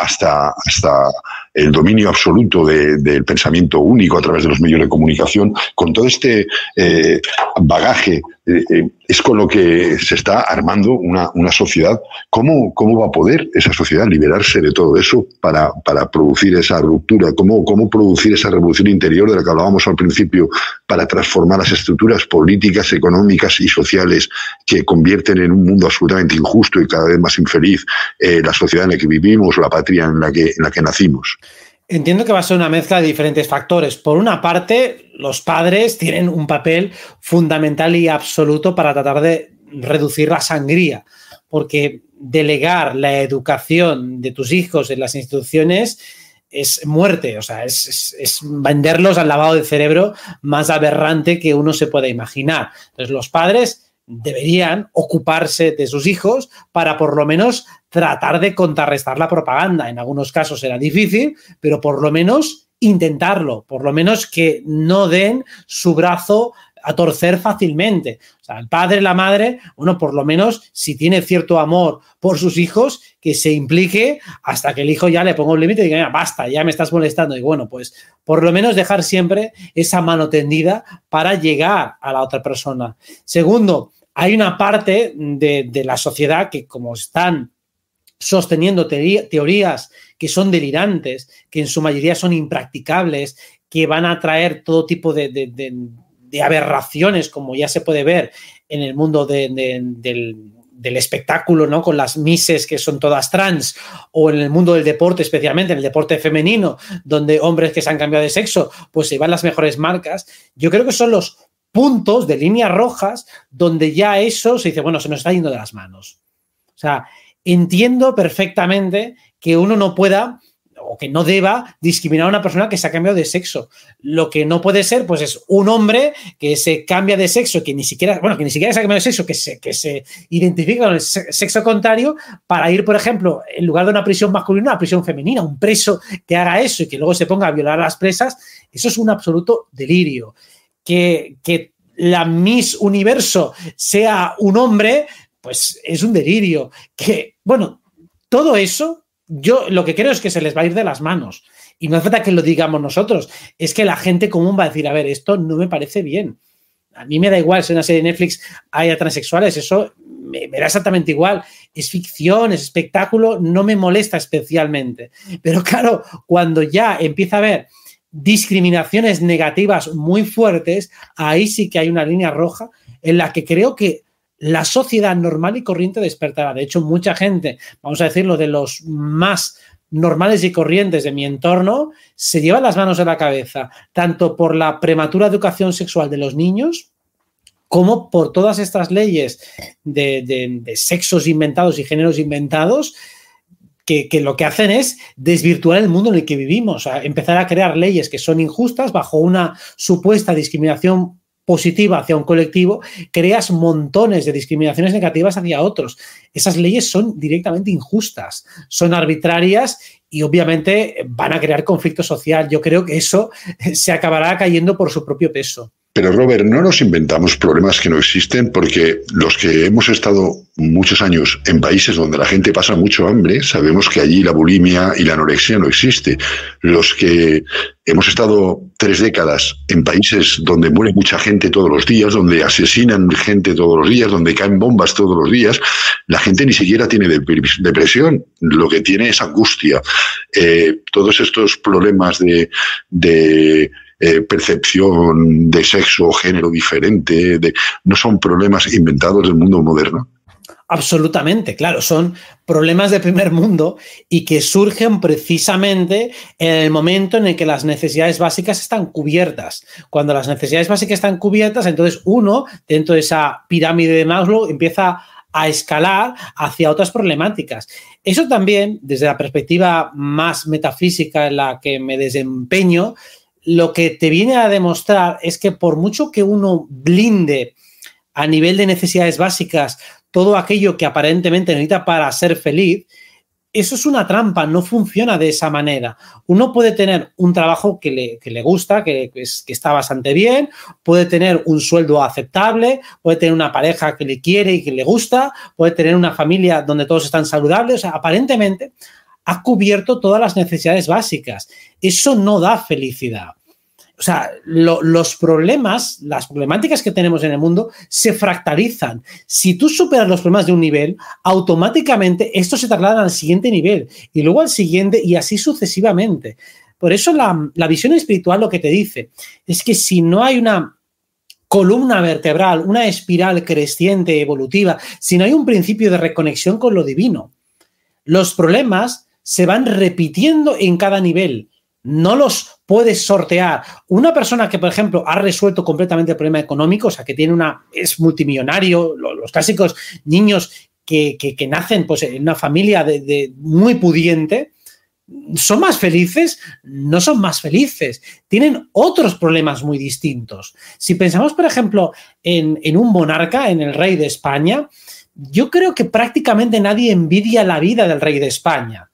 hasta, hasta el dominio absoluto del pensamiento único a través de los medios de comunicación, con todo este bagaje, es con lo que se está armando una, sociedad. ¿Cómo, ¿Cómo va a poder esa sociedad liberarse de todo eso para, para producir esa ruptura? ¿Cómo, cómo producir esa revolución interior de la que hablábamos al principio, para transformar las estructuras políticas, económicas y sociales que convierten en un mundo absolutamente injusto y cada vez más infeliz eh, la sociedad en la que vivimos, la patria en la que, en la que nacimos. Entiendo que va a ser una mezcla de diferentes factores. Por una parte, los padres tienen un papel fundamental y absoluto para tratar de reducir la sangría, porque delegar la educación de tus hijos en las instituciones es muerte, o sea, es, venderlos al lavado de cerebro más aberrante que uno se pueda imaginar. Entonces, los padres deberían ocuparse de sus hijos para por lo menos tratar de contrarrestar la propaganda. En algunos casos será difícil, pero por lo menos intentarlo, por lo menos que no den su brazo a torcer fácilmente. O sea, el padre, la madre, bueno, por lo menos si tiene cierto amor por sus hijos, que se implique hasta que el hijo ya le ponga un límite y diga, basta, ya me estás molestando. Y bueno, pues por lo menos dejar siempre esa mano tendida para llegar a la otra persona. Segundo, hay una parte de, la sociedad que como están sosteniendo teorías que son delirantes, que en su mayoría son impracticables, que van a traer todo tipo de, de aberraciones, como ya se puede ver en el mundo del, del espectáculo, ¿no? Con las mises que son todas trans, o en el mundo del deporte, especialmente en el deporte femenino, donde hombres que se han cambiado de sexo, pues se van las mejores marcas. Yo creo que son los puntos de líneas rojas donde ya eso se dice, bueno, se nos está yendo de las manos. O sea, entiendo perfectamente que uno no pueda o que no deba discriminar a una persona que se ha cambiado de sexo. Lo que no puede ser, pues es un hombre que se cambia de sexo, que ni siquiera, bueno, que ni siquiera se ha cambiado de sexo, que se, que identifica con el sexo contrario para ir, por ejemplo, en lugar de una prisión masculina, a una prisión femenina, un preso que haga eso y que luego se ponga a violar a las presas, eso es un absoluto delirio. Que, que la Miss Universo sea un hombre, pues es un delirio. Que, bueno, todo eso yo lo que creo es que se les va a ir de las manos. Y no hace falta que lo digamos nosotros. Es que la gente común va a decir, a ver, esto no me parece bien. A mí me da igual si en una serie de Netflix haya transexuales, eso me, me da exactamente igual. Es ficción, es espectáculo, no me molesta especialmente. Pero claro, cuando ya empieza a haber discriminaciones negativas muy fuertes, ahí sí que hay una línea roja en la que creo que la sociedad normal y corriente despertará. De hecho, mucha gente, vamos a decirlo, de los más normales y corrientes de mi entorno, se lleva las manos a la cabeza, tanto por la prematura educación sexual de los niños, como por todas estas leyes de, sexos inventados y géneros inventados, que, que, lo que hacen es desvirtuar el mundo en el que vivimos, a empezar a crear leyes que son injustas bajo una supuesta discriminación positiva hacia un colectivo, creas montones de discriminaciones negativas hacia otros. Esas leyes son directamente injustas, son arbitrarias y obviamente van a crear conflicto social. Yo creo que eso se acabará cayendo por su propio peso. Pero Robert, no nos inventamos problemas que no existen porque los que hemos estado muchos años en países donde la gente pasa mucho hambre, sabemos que allí la bulimia y la anorexia no existe. Los que hemos estado tres décadas en países donde muere mucha gente todos los días, donde asesinan gente todos los días, donde caen bombas todos los días, la gente ni siquiera tiene depresión, lo que tiene es angustia. Eh, todos estos problemas de eh, percepción de sexo o género diferente, no son problemas inventados del mundo moderno. Absolutamente, claro, son problemas de primer mundo y que surgen precisamente en el momento en el que las necesidades básicas están cubiertas. Cuando las necesidades básicas están cubiertas, entonces uno, dentro de esa pirámide de Maslow, empieza a escalar hacia otras problemáticas. Eso también, desde la perspectiva más metafísica en la que me desempeño, lo que te viene a demostrar es que por mucho que uno blinde a nivel de necesidades básicas todo aquello que aparentemente necesita para ser feliz, eso es una trampa, no funciona de esa manera. Uno puede tener un trabajo que le, gusta, que, que, está bastante bien, puede tener un sueldo aceptable, puede tener una pareja que le quiere y que le gusta, puede tener una familia donde todos están saludables. O sea, aparentemente ha cubierto todas las necesidades básicas. Eso no da felicidad. O sea, los problemas, las problemáticas que tenemos en el mundo se fractalizan. Si tú superas los problemas de un nivel, automáticamente esto se trasladan al siguiente nivel y luego al siguiente y así sucesivamente. Por eso la visión espiritual lo que te dice es que si no hay una columna vertebral, una espiral creciente, evolutiva, si no hay un principio de reconexión con lo divino, los problemas se van repitiendo en cada nivel. No los puedes sortear. Una persona que, por ejemplo, ha resuelto completamente el problema económico, o sea, que tiene una. es multimillonario, los clásicos niños que, nacen pues, en una familia muy pudiente, ¿Son más felices? No son más felices. Tienen otros problemas muy distintos. Si pensamos, por ejemplo, en, en, un monarca, en el rey de España, yo creo que prácticamente nadie envidia la vida del rey de España.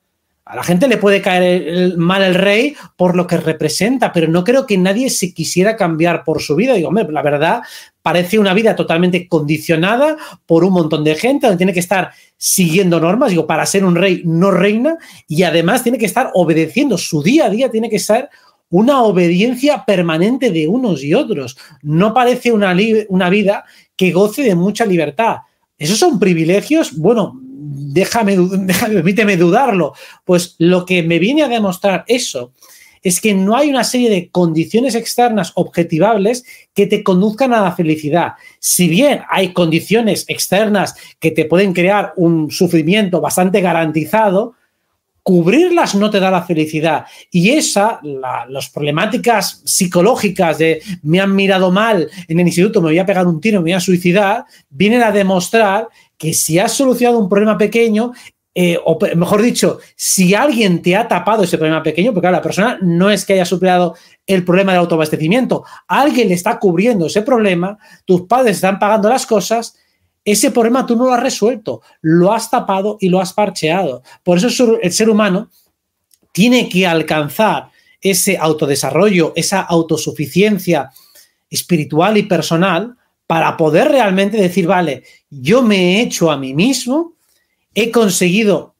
A la gente le puede caer mal el rey por lo que representa, pero no creo que nadie se quisiera cambiar por su vida. Digo, hombre, la verdad, parece una vida totalmente condicionada por un montón de gente, donde tiene que estar siguiendo normas, digo, para ser un rey no reina, y además tiene que estar obedeciendo, su día a día tiene que ser una obediencia permanente de unos y otros. No parece una, una vida que goce de mucha libertad. Esos son privilegios, bueno, déjame, permíteme dudarlo. Pues lo que me viene a demostrar eso es que no hay una serie de condiciones externas objetivables que te conduzcan a la felicidad. Si bien hay condiciones externas que te pueden crear un sufrimiento bastante garantizado, cubrirlas no te da la felicidad. Y esa, las problemáticas psicológicas de me han mirado mal en el instituto, me voy a pegar un tiro, me voy a suicidar, vienen a demostrar que si has solucionado un problema pequeño, eh, o mejor dicho, si alguien te ha tapado ese problema pequeño, porque la persona no es que haya superado el problema del autoabastecimiento, alguien le está cubriendo ese problema, tus padres están pagando las cosas, ese problema tú no lo has resuelto, lo has tapado y lo has parcheado. Por eso el ser humano tiene que alcanzar ese autodesarrollo, esa autosuficiencia espiritual y personal para poder realmente decir, vale, yo me he hecho a mí mismo, he conseguido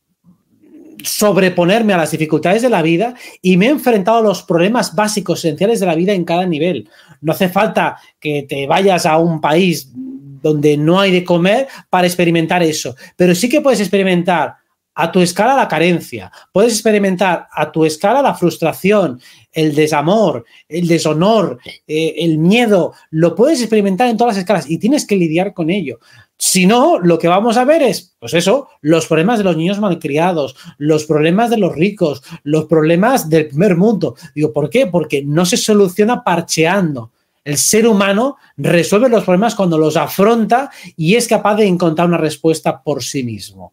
sobreponerme a las dificultades de la vida y me he enfrentado a los problemas básicos, esenciales de la vida en cada nivel. No hace falta que te vayas a un país donde no hay de comer para experimentar eso, pero sí que puedes experimentar a tu escala la carencia, puedes experimentar a tu escala la frustración, el desamor, el deshonor, eh, el miedo, lo puedes experimentar en todas las escalas y tienes que lidiar con ello. Si no, lo que vamos a ver es, pues eso, los problemas de los niños malcriados, los problemas de los ricos, los problemas del primer mundo. Digo, ¿por qué? Porque no se soluciona parcheando. El ser humano resuelve los problemas cuando los afronta y es capaz de encontrar una respuesta por sí mismo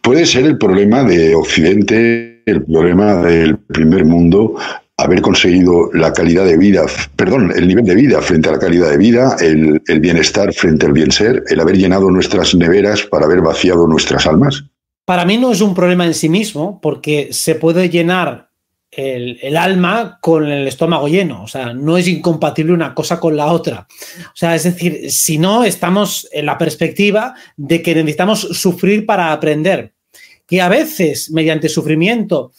puede ser el problema de Occidente, el problema del primer mundo, haber conseguido la calidad de vida, perdón, el nivel de vida frente a la calidad de vida, el, bienestar frente al bien ser, el haber llenado nuestras neveras para haber vaciado nuestras almas? Para mí no es un problema en sí mismo, porque se puede llenar el, alma con el estómago lleno. O sea, no es incompatible una cosa con la otra. O sea, es decir, si no, estamos en la perspectiva de que necesitamos sufrir para aprender. Que a veces, mediante sufrimiento,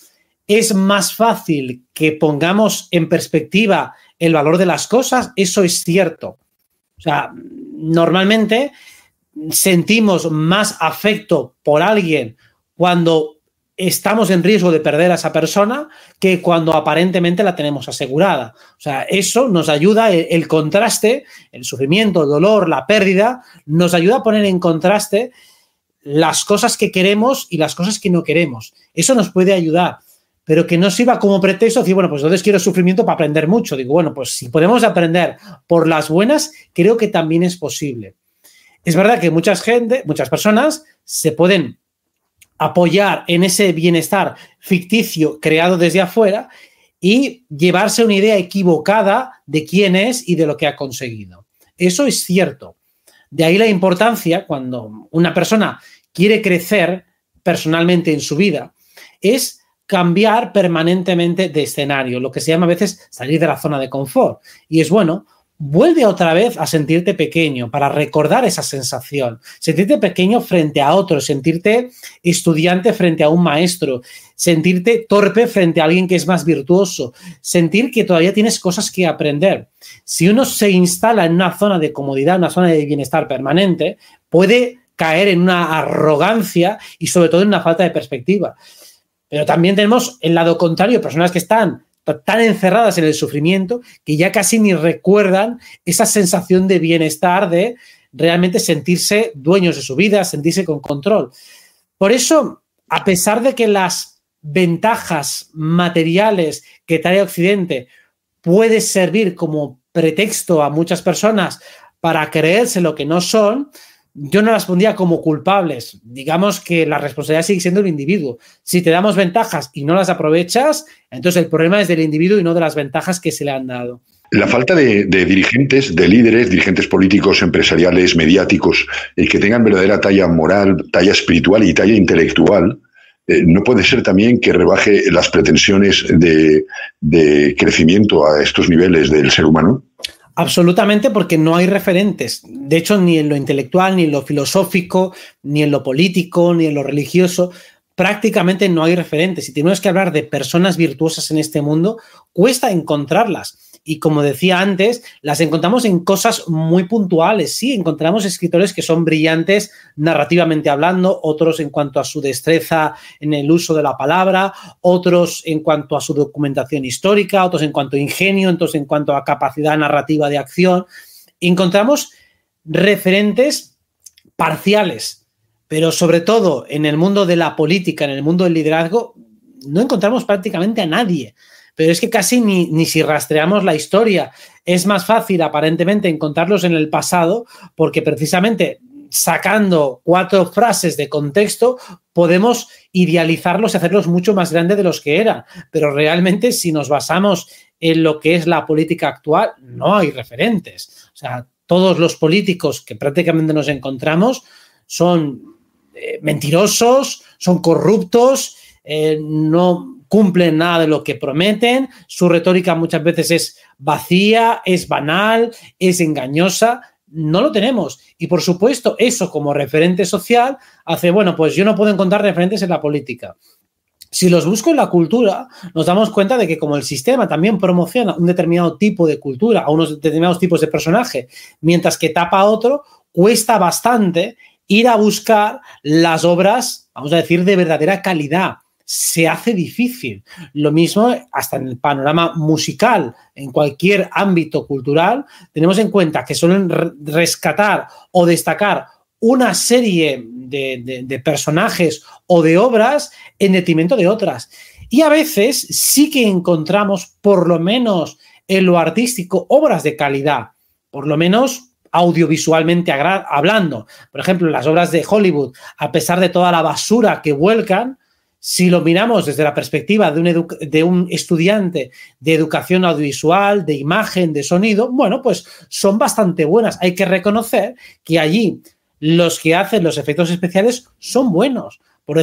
es más fácil que pongamos en perspectiva el valor de las cosas, eso es cierto. O sea, normalmente sentimos más afecto por alguien cuando estamos en riesgo de perder a esa persona que cuando aparentemente la tenemos asegurada. O sea, eso nos ayuda, el, contraste, el sufrimiento, el dolor, la pérdida, nos ayuda a poner en contraste las cosas que queremos y las cosas que no queremos. Eso nos puede ayudar, pero que no sirva como pretexto decir, bueno, pues entonces quiero sufrimiento para aprender mucho. Digo, bueno, pues si podemos aprender por las buenas, creo que también es posible. Es verdad que muchas gente, muchas personas se pueden apoyar en ese bienestar ficticio creado desde afuera y llevarse una idea equivocada de quién es y de lo que ha conseguido. Eso es cierto. De ahí la importancia cuando una persona quiere crecer personalmente en su vida, es cambiar permanentemente de escenario, lo que se llama a veces salir de la zona de confort. Y es bueno vuelve otra vez a sentirte pequeño, para recordar esa sensación, sentirte pequeño frente a otro, sentirte estudiante frente a un maestro, sentirte torpe frente a alguien que es más virtuoso, sentir que todavía tienes cosas que aprender. Si uno se instala en una zona de comodidad, una zona de bienestar permanente, puede caer en una arrogancia y sobre todo en una falta de perspectiva. Pero también tenemos el lado contrario, personas que están tan encerradas en el sufrimiento que ya casi ni recuerdan esa sensación de bienestar, de realmente sentirse dueños de su vida, sentirse con control. Por eso, a pesar de que las ventajas materiales que trae Occidente puede servir como pretexto a muchas personas para creerse lo que no son, yo no las pondría como culpables. Digamos que la responsabilidad sigue siendo el individuo. Si te damos ventajas y no las aprovechas, entonces el problema es del individuo y no de las ventajas que se le han dado. La falta de, dirigentes, de líderes, dirigentes políticos, empresariales, mediáticos, eh, que tengan verdadera talla moral, talla espiritual y talla intelectual, eh, no puede ser también que rebaje las pretensiones de, de crecimiento a estos niveles del ser humano. Absolutamente, porque no hay referentes. De hecho, ni en lo intelectual, ni en lo filosófico, ni en lo político, ni en lo religioso, prácticamente no hay referentes. y tenemos que hablar de personas virtuosas en este mundo, cuesta encontrarlas. Y como decía antes, las encontramos en cosas muy puntuales. Sí, encontramos escritores que son brillantes narrativamente hablando, otros en cuanto a su destreza en el uso de la palabra, otros en cuanto a su documentación histórica, otros en cuanto a ingenio, otros en cuanto a capacidad narrativa de acción. Encontramos referentes parciales, pero sobre todo en el mundo de la política, en el mundo del liderazgo, no encontramos prácticamente a nadie pero es que casi ni, si rastreamos la historia. Es más fácil aparentemente encontrarlos en el pasado porque precisamente sacando cuatro frases de contexto, podemos idealizarlos y hacerlos mucho más grandes de los que eran. Pero realmente, si nos basamos en lo que es la política actual, no hay referentes. O sea, todos los políticos que prácticamente nos encontramos son eh, mentirosos, son corruptos, eh, no cumplen nada de lo que prometen, su retórica muchas veces es vacía, es banal, es engañosa, no lo tenemos. Y por supuesto, eso como referente social hace, bueno, pues yo no puedo encontrar referentes en la política. Si los busco en la cultura, nos damos cuenta de que como el sistema también promociona un determinado tipo de cultura, a unos determinados tipos de personaje, mientras que tapa a otro, cuesta bastante ir a buscar las obras, vamos a decir, de verdadera calidad, se hace difícil. Lo mismo hasta en el panorama musical, en cualquier ámbito cultural, tenemos en cuenta que suelen rescatar o destacar una serie de, personajes o de obras en detrimento de otras. Y a veces sí que encontramos, por lo menos en lo artístico, obras de calidad, por lo menos audiovisualmente hablando. Por ejemplo, las obras de Hollywood, a pesar de toda la basura que vuelcan, si lo miramos desde la perspectiva de un, de un, estudiante de educación audiovisual, de imagen, de sonido, bueno, pues son bastante buenas. Hay que reconocer que allí los que hacen los efectos especiales son buenos. Por,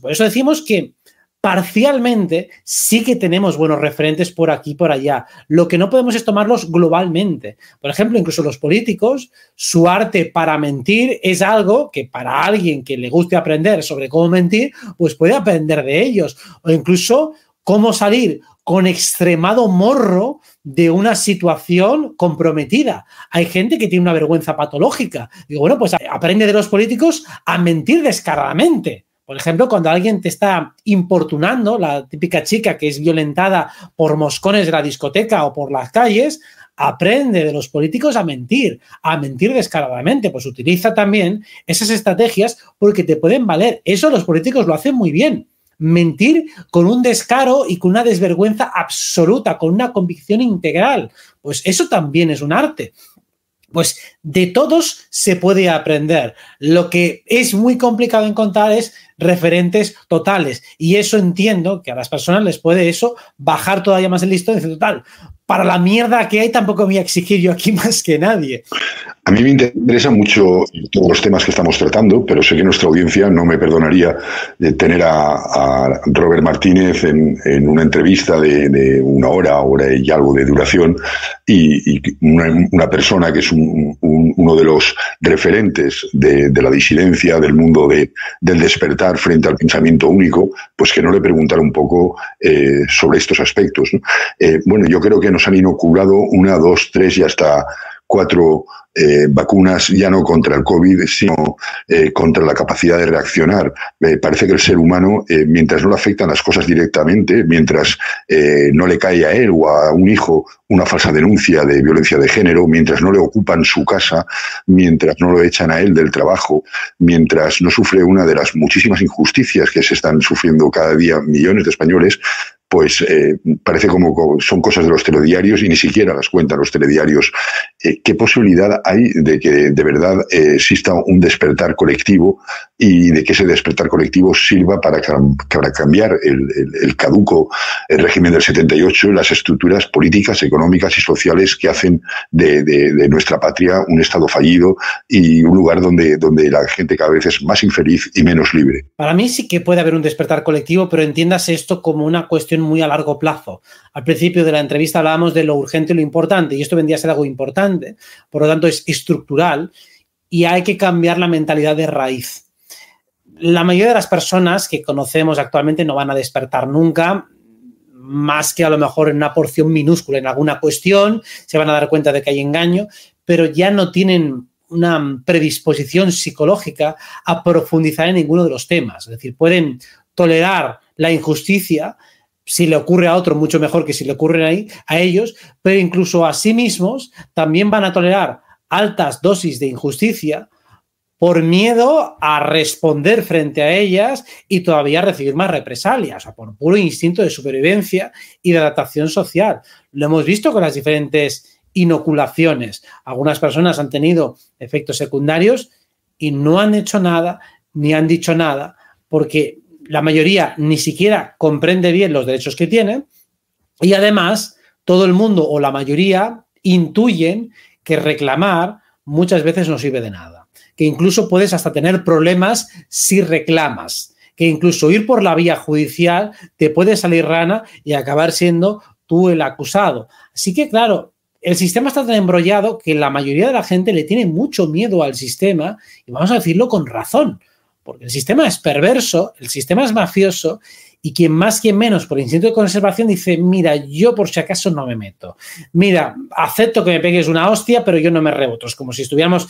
por eso decimos que parcialmente sí que tenemos buenos referentes por aquí y por allá. Lo que no podemos es tomarlos globalmente. Por ejemplo, incluso los políticos, su arte para mentir es algo que para alguien que le guste aprender sobre cómo mentir, pues puede aprender de ellos. O incluso cómo salir con extremado morro de una situación comprometida. Hay gente que tiene una vergüenza patológica. Digo, bueno, pues aprende de los políticos a mentir descaradamente por ejemplo, cuando alguien te está importunando, la típica chica que es violentada por moscones de la discoteca o por las calles, aprende de los políticos a mentir, a mentir descaradamente, pues utiliza también esas estrategias porque te pueden valer. Eso los políticos lo hacen muy bien. Mentir con un descaro y con una desvergüenza absoluta, con una convicción integral. Pues eso también es un arte. Pues de todos se puede aprender. Lo que es muy complicado encontrar es referentes totales. Y eso entiendo que a las personas les puede eso bajar todavía más el listón y decir, total, para la mierda que hay tampoco voy a exigir yo aquí más que nadie. A mí me interesa mucho todos los temas que estamos tratando, pero sé que nuestra audiencia no me perdonaría eh, tener a, Robert Martínez en, una entrevista de, una hora, hora y algo de duración, y, una, persona que es uno de los referentes de, la disidencia, del mundo del despertar frente al pensamiento único, pues que no le preguntara un poco eh, sobre estos aspectos. Eh, bueno, yo creo que han inoculado una, dos, tres y hasta cuatro eh, vacunas, ya no contra el COVID, sino eh, contra la capacidad de reaccionar. Eh, parece que el ser humano, mientras no le afectan las cosas directamente, mientras no le cae a él o a un hijo una falsa denuncia de violencia de género, mientras no le ocupan su casa, mientras no lo echan a él del trabajo, mientras no sufre una de las muchísimas injusticias que se están sufriendo cada día millones de españoles, pues eh, parece como son cosas de los telediarios y ni siquiera las cuentan los telediarios. Eh, ¿Qué posibilidad hay de que de verdad eh, exista un despertar colectivo y de que ese despertar colectivo sirva para, para cambiar el, caduco el régimen del 78, las estructuras políticas, económicas y sociales que hacen de, nuestra patria un Estado fallido y un lugar donde, donde la gente cada vez es más infeliz y menos libre? Para mí sí que puede haber un despertar colectivo, pero entiéndase esto como una cuestión muy a largo plazo. Al principio de la entrevista hablábamos de lo urgente y lo importante, y esto vendría a ser algo importante, por lo tanto es estructural y hay que cambiar la mentalidad de raíz. La mayoría de las personas que conocemos actualmente no van a despertar nunca, más que a lo mejor en una porción minúscula, en alguna cuestión, se van a dar cuenta de que hay engaño, pero ya no tienen una predisposición psicológica a profundizar en ninguno de los temas. Es decir, pueden tolerar la injusticia, si le ocurre a otro mucho mejor que si le ocurre ahí, a ellos, pero incluso a sí mismos también van a tolerar altas dosis de injusticia por miedo a responder frente a ellas y todavía recibir más represalias, o sea, por puro instinto de supervivencia y de adaptación social. Lo hemos visto con las diferentes inoculaciones. Algunas personas han tenido efectos secundarios y no han hecho nada ni han dicho nada porque la mayoría ni siquiera comprende bien los derechos que tiene y además todo el mundo o la mayoría intuyen que reclamar muchas veces no sirve de nada, que incluso puedes hasta tener problemas si reclamas, que incluso ir por la vía judicial te puede salir rana y acabar siendo tú el acusado. Así que claro, el sistema está tan embrollado que la mayoría de la gente le tiene mucho miedo al sistema y vamos a decirlo con razón, porque el sistema es perverso, el sistema es mafioso y quien más, quien menos, por instinto de conservación, dice, mira, yo por si acaso no me meto. Mira, acepto que me pegues una hostia, pero yo no me reboto. Es como si estuviéramos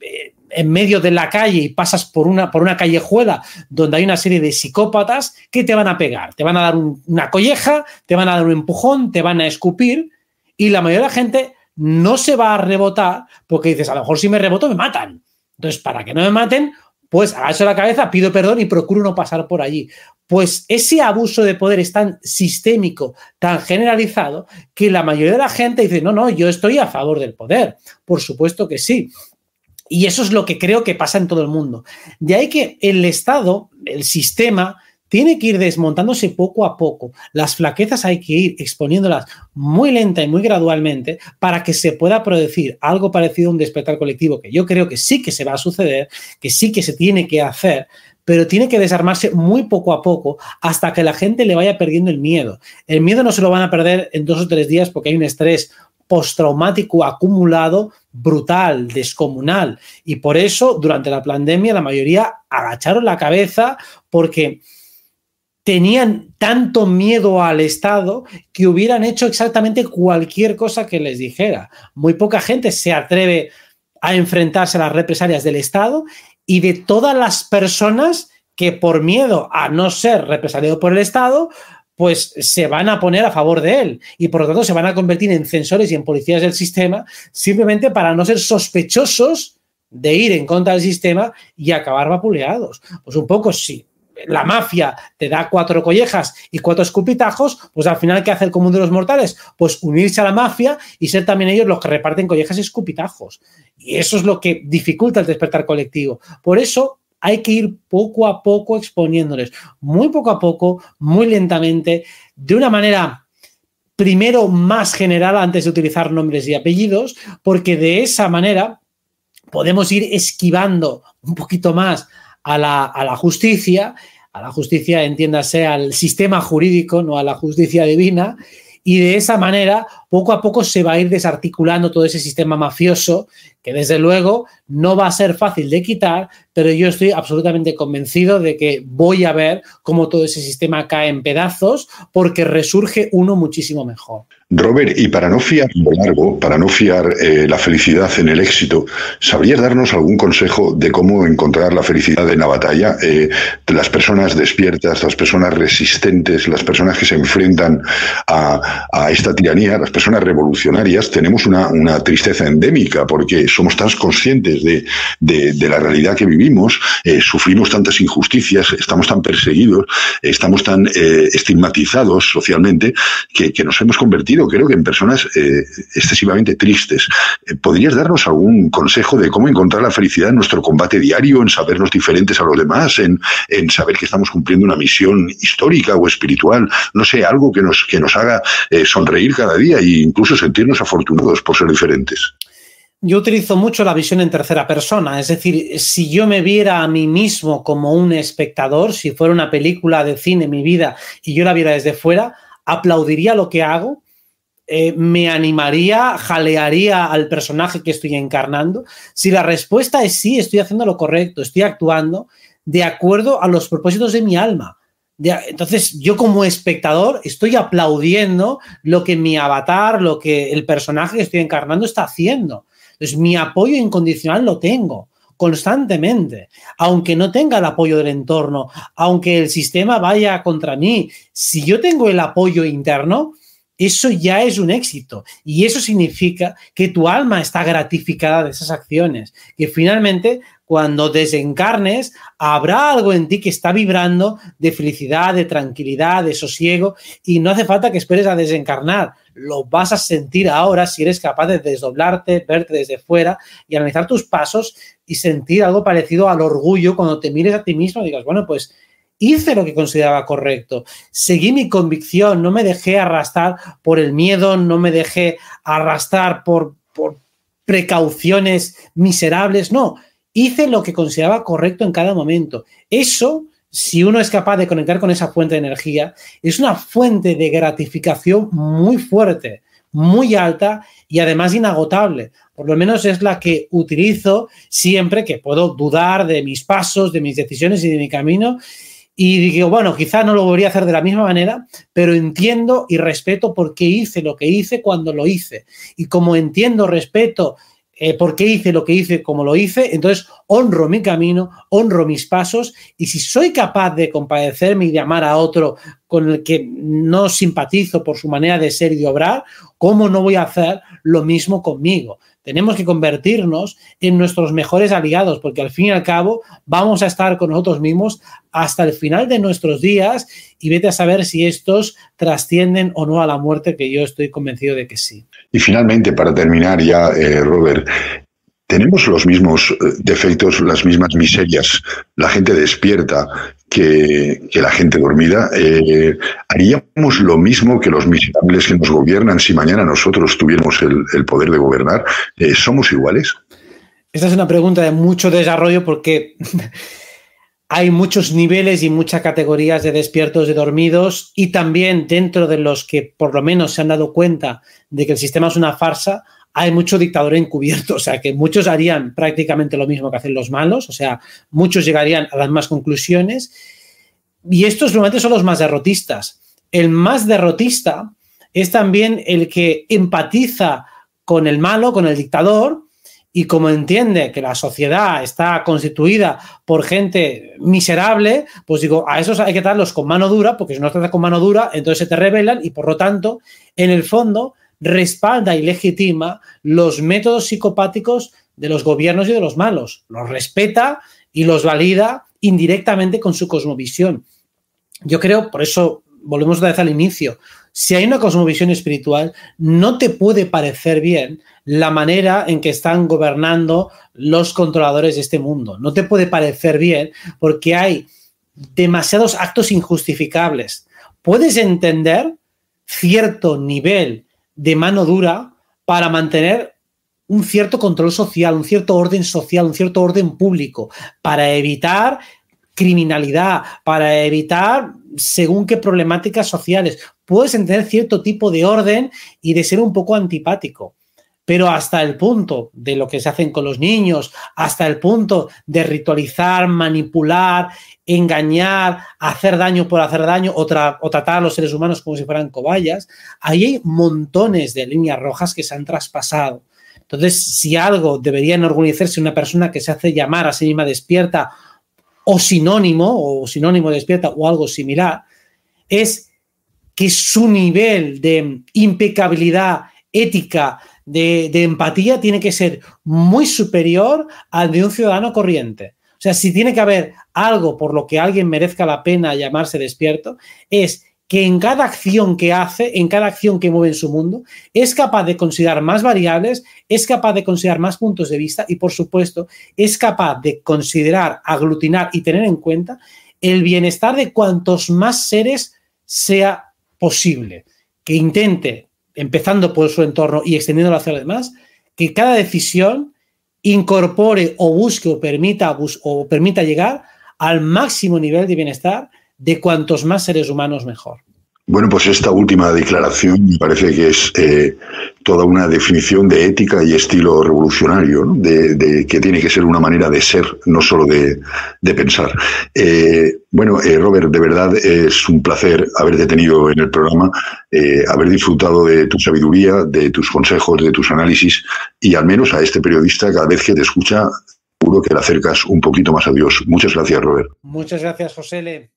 eh, en medio de la calle y pasas por una, por una callejuela donde hay una serie de psicópatas que te van a pegar. Te van a dar una colleja, te van a dar un empujón, te van a escupir y la mayoría de la gente no se va a rebotar porque dices, a lo mejor si me reboto me matan. Entonces, para que no me maten, pues agacho la cabeza, pido perdón y procuro no pasar por allí. Pues ese abuso de poder es tan sistémico, tan generalizado, que la mayoría de la gente dice, no, no, yo estoy a favor del poder. Por supuesto que sí. Y eso es lo que creo que pasa en todo el mundo. De ahí que el Estado, el sistema, tiene que ir desmontándose poco a poco. Las flaquezas hay que ir exponiéndolas muy lenta y muy gradualmente para que se pueda producir algo parecido a un despertar colectivo, que yo creo que sí que se va a suceder, que sí que se tiene que hacer, pero tiene que desarmarse muy poco a poco hasta que la gente le vaya perdiendo el miedo. El miedo no se lo van a perder en dos o tres días porque hay un estrés postraumático acumulado brutal, descomunal. Y por eso, durante la pandemia, la mayoría agacharon la cabeza porque tenían tanto miedo al Estado que hubieran hecho exactamente cualquier cosa que les dijera. Muy poca gente se atreve a enfrentarse a las represalias del Estado y de todas las personas que por miedo a no ser represaliado por el Estado, pues se van a poner a favor de él y por lo tanto se van a convertir en censores y en policías del sistema simplemente para no ser sospechosos de ir en contra del sistema y acabar vapuleados. Pues un poco sí, la mafia te da cuatro collejas y cuatro escupitajos, pues al final, ¿qué hace el común de los mortales? Pues unirse a la mafia y ser también ellos los que reparten collejas y escupitajos. Y eso es lo que dificulta el despertar colectivo. Por eso hay que ir poco a poco exponiéndoles, muy poco a poco, muy lentamente, de una manera primero más general antes de utilizar nombres y apellidos, porque de esa manera podemos ir esquivando un poquito más a la, justicia, a la justicia entiéndase al sistema jurídico, no a la justicia divina, y de esa manera poco a poco se va a ir desarticulando todo ese sistema mafioso que desde luego no va a ser fácil de quitar, pero yo estoy absolutamente convencido de que voy a ver cómo todo ese sistema cae en pedazos porque resurge uno muchísimo mejor. Robert, y para no fiar largo, para no fiar eh, la felicidad en el éxito, ¿sabrías darnos algún consejo de cómo encontrar la felicidad en la batalla? Eh, las personas despiertas, las personas resistentes, las personas que se enfrentan a, esta tiranía, las personas revolucionarias, tenemos una, tristeza endémica porque somos tan conscientes de, la realidad que vivimos, eh, sufrimos tantas injusticias, estamos tan perseguidos, estamos tan estigmatizados socialmente que nos hemos convertido creo que en personas eh, excesivamente tristes. Eh, ¿Podrías darnos algún consejo de cómo encontrar la felicidad en nuestro combate diario, en sabernos diferentes a los demás, en, saber que estamos cumpliendo una misión histórica o espiritual? No sé, algo que nos, que nos haga eh, sonreír cada día e incluso sentirnos afortunados por ser diferentes yo utilizo mucho la visión en tercera persona, es decir, si yo me viera a mí mismo como un espectador, si fuera una película de cine mi vida y yo la viera desde fuera, aplaudiría lo que hago, eh, me animaría, jalearía al personaje que estoy encarnando? Si la respuesta es sí, estoy haciendo lo correcto, estoy actuando de acuerdo a los propósitos de mi alma. entonces, yo como espectador estoy aplaudiendo lo que mi avatar, lo que el personaje que estoy encarnando está haciendo. Entonces, mi apoyo incondicional lo tengo constantemente, aunque no tenga el apoyo del entorno, aunque el sistema vaya contra mí, si yo tengo el apoyo interno, eso ya es un éxito y eso significa que tu alma está gratificada de esas acciones, que finalmente cuando desencarnes habrá algo en ti que está vibrando de felicidad, de tranquilidad, de sosiego y no hace falta que esperes a desencarnar, lo vas a sentir ahora si eres capaz de desdoblarte, verte desde fuera y analizar tus pasos y sentir algo parecido al orgullo cuando te mires a ti mismo y digas, bueno, pues hice lo que consideraba correcto, seguí mi convicción, no me dejé arrastrar por el miedo, no me dejé arrastrar por, precauciones miserables, no, hice lo que consideraba correcto en cada momento. Eso, si uno es capaz de conectar con esa fuente de energía, es una fuente de gratificación muy fuerte muy alta y además inagotable. Por lo menos es la que utilizo siempre que puedo dudar de mis pasos, de mis decisiones y de mi camino. Y digo, bueno, quizá no lo volvería a hacer de la misma manera, pero entiendo y respeto por qué hice lo que hice cuando lo hice. Y como entiendo, respeto eh, por qué hice lo que hice como lo hice, entonces honro mi camino, honro mis pasos y si soy capaz de compadecerme y de amar a otro con el que no simpatizo por su manera de ser y de obrar, ¿cómo no voy a hacer lo mismo conmigo? Tenemos que convertirnos en nuestros mejores aliados, porque al fin y al cabo vamos a estar con nosotros mismos hasta el final de nuestros días y vete a saber si estos trascienden o no a la muerte, que yo estoy convencido de que sí. Y finalmente, para terminar ya, eh, Robert, tenemos los mismos eh, defectos, las mismas miserias. La gente despierta que, la gente dormida, eh, haríamos lo mismo que los miserables que nos gobiernan si mañana nosotros tuviéramos el, poder de gobernar. Eh, ¿Somos iguales? Esta es una pregunta de mucho desarrollo porque hay muchos niveles y muchas categorías de despiertos de dormidos y también dentro de los que por lo menos se han dado cuenta de que el sistema es una farsa, hay mucho dictador encubierto, o sea, que muchos harían prácticamente lo mismo que hacen los malos, o sea, muchos llegarían a las más conclusiones. Y estos normalmente son los más derrotistas. El más derrotista es también el que empatiza con el malo, con el dictador, y como entiende que la sociedad está constituida por gente miserable, pues digo, a esos hay que darlos con mano dura, porque si no los tratas con mano dura, entonces se te rebelan y por lo tanto, en el fondo, respalda y legitima los métodos psicopáticos de los gobiernos y de los malos. Los respeta y los valida indirectamente con su cosmovisión. Yo creo, por eso volvemos otra vez al inicio, si hay una cosmovisión espiritual, no te puede parecer bien la manera en que están gobernando los controladores de este mundo. No te puede parecer bien porque hay demasiados actos injustificables. Puedes entender cierto nivel de mano dura para mantener un cierto control social, un cierto orden social, un cierto orden público, para evitar criminalidad, para evitar según qué problemáticas sociales. Puedes entender cierto tipo de orden y de ser un poco antipático pero hasta el punto de lo que se hacen con los niños, hasta el punto de ritualizar, manipular, engañar, hacer daño por hacer daño o, tratar a los seres humanos como si fueran cobayas, ahí hay montones de líneas rojas que se han traspasado. Entonces, si algo debería enorgullecerse una persona que se hace llamar a sí misma despierta o sinónimo, o sinónimo despierta o algo similar, es que su nivel de impecabilidad ética, de, empatía tiene que ser muy superior al de un ciudadano corriente. O sea, si tiene que haber algo por lo que alguien merezca la pena llamarse despierto, es que en cada acción que hace, en cada acción que mueve en su mundo, es capaz de considerar más variables, es capaz de considerar más puntos de vista y, por supuesto, es capaz de considerar, aglutinar y tener en cuenta el bienestar de cuantos más seres sea posible, que intente empezando por su entorno y extendiéndolo hacia los demás, que cada decisión incorpore o busque o permita, o permita llegar al máximo nivel de bienestar de cuantos más seres humanos mejor. Bueno, pues esta última declaración me parece que es eh, toda una definición de ética y estilo revolucionario, de, que tiene que ser una manera de ser, no solo de, pensar. Eh, bueno, eh, Robert, de verdad es un placer haberte tenido en el programa, eh, haber disfrutado de tu sabiduría, de tus consejos, de tus análisis y al menos a este periodista cada vez que te escucha, seguro que le acercas un poquito más a Dios. Muchas gracias, Robert. Muchas gracias, José Le.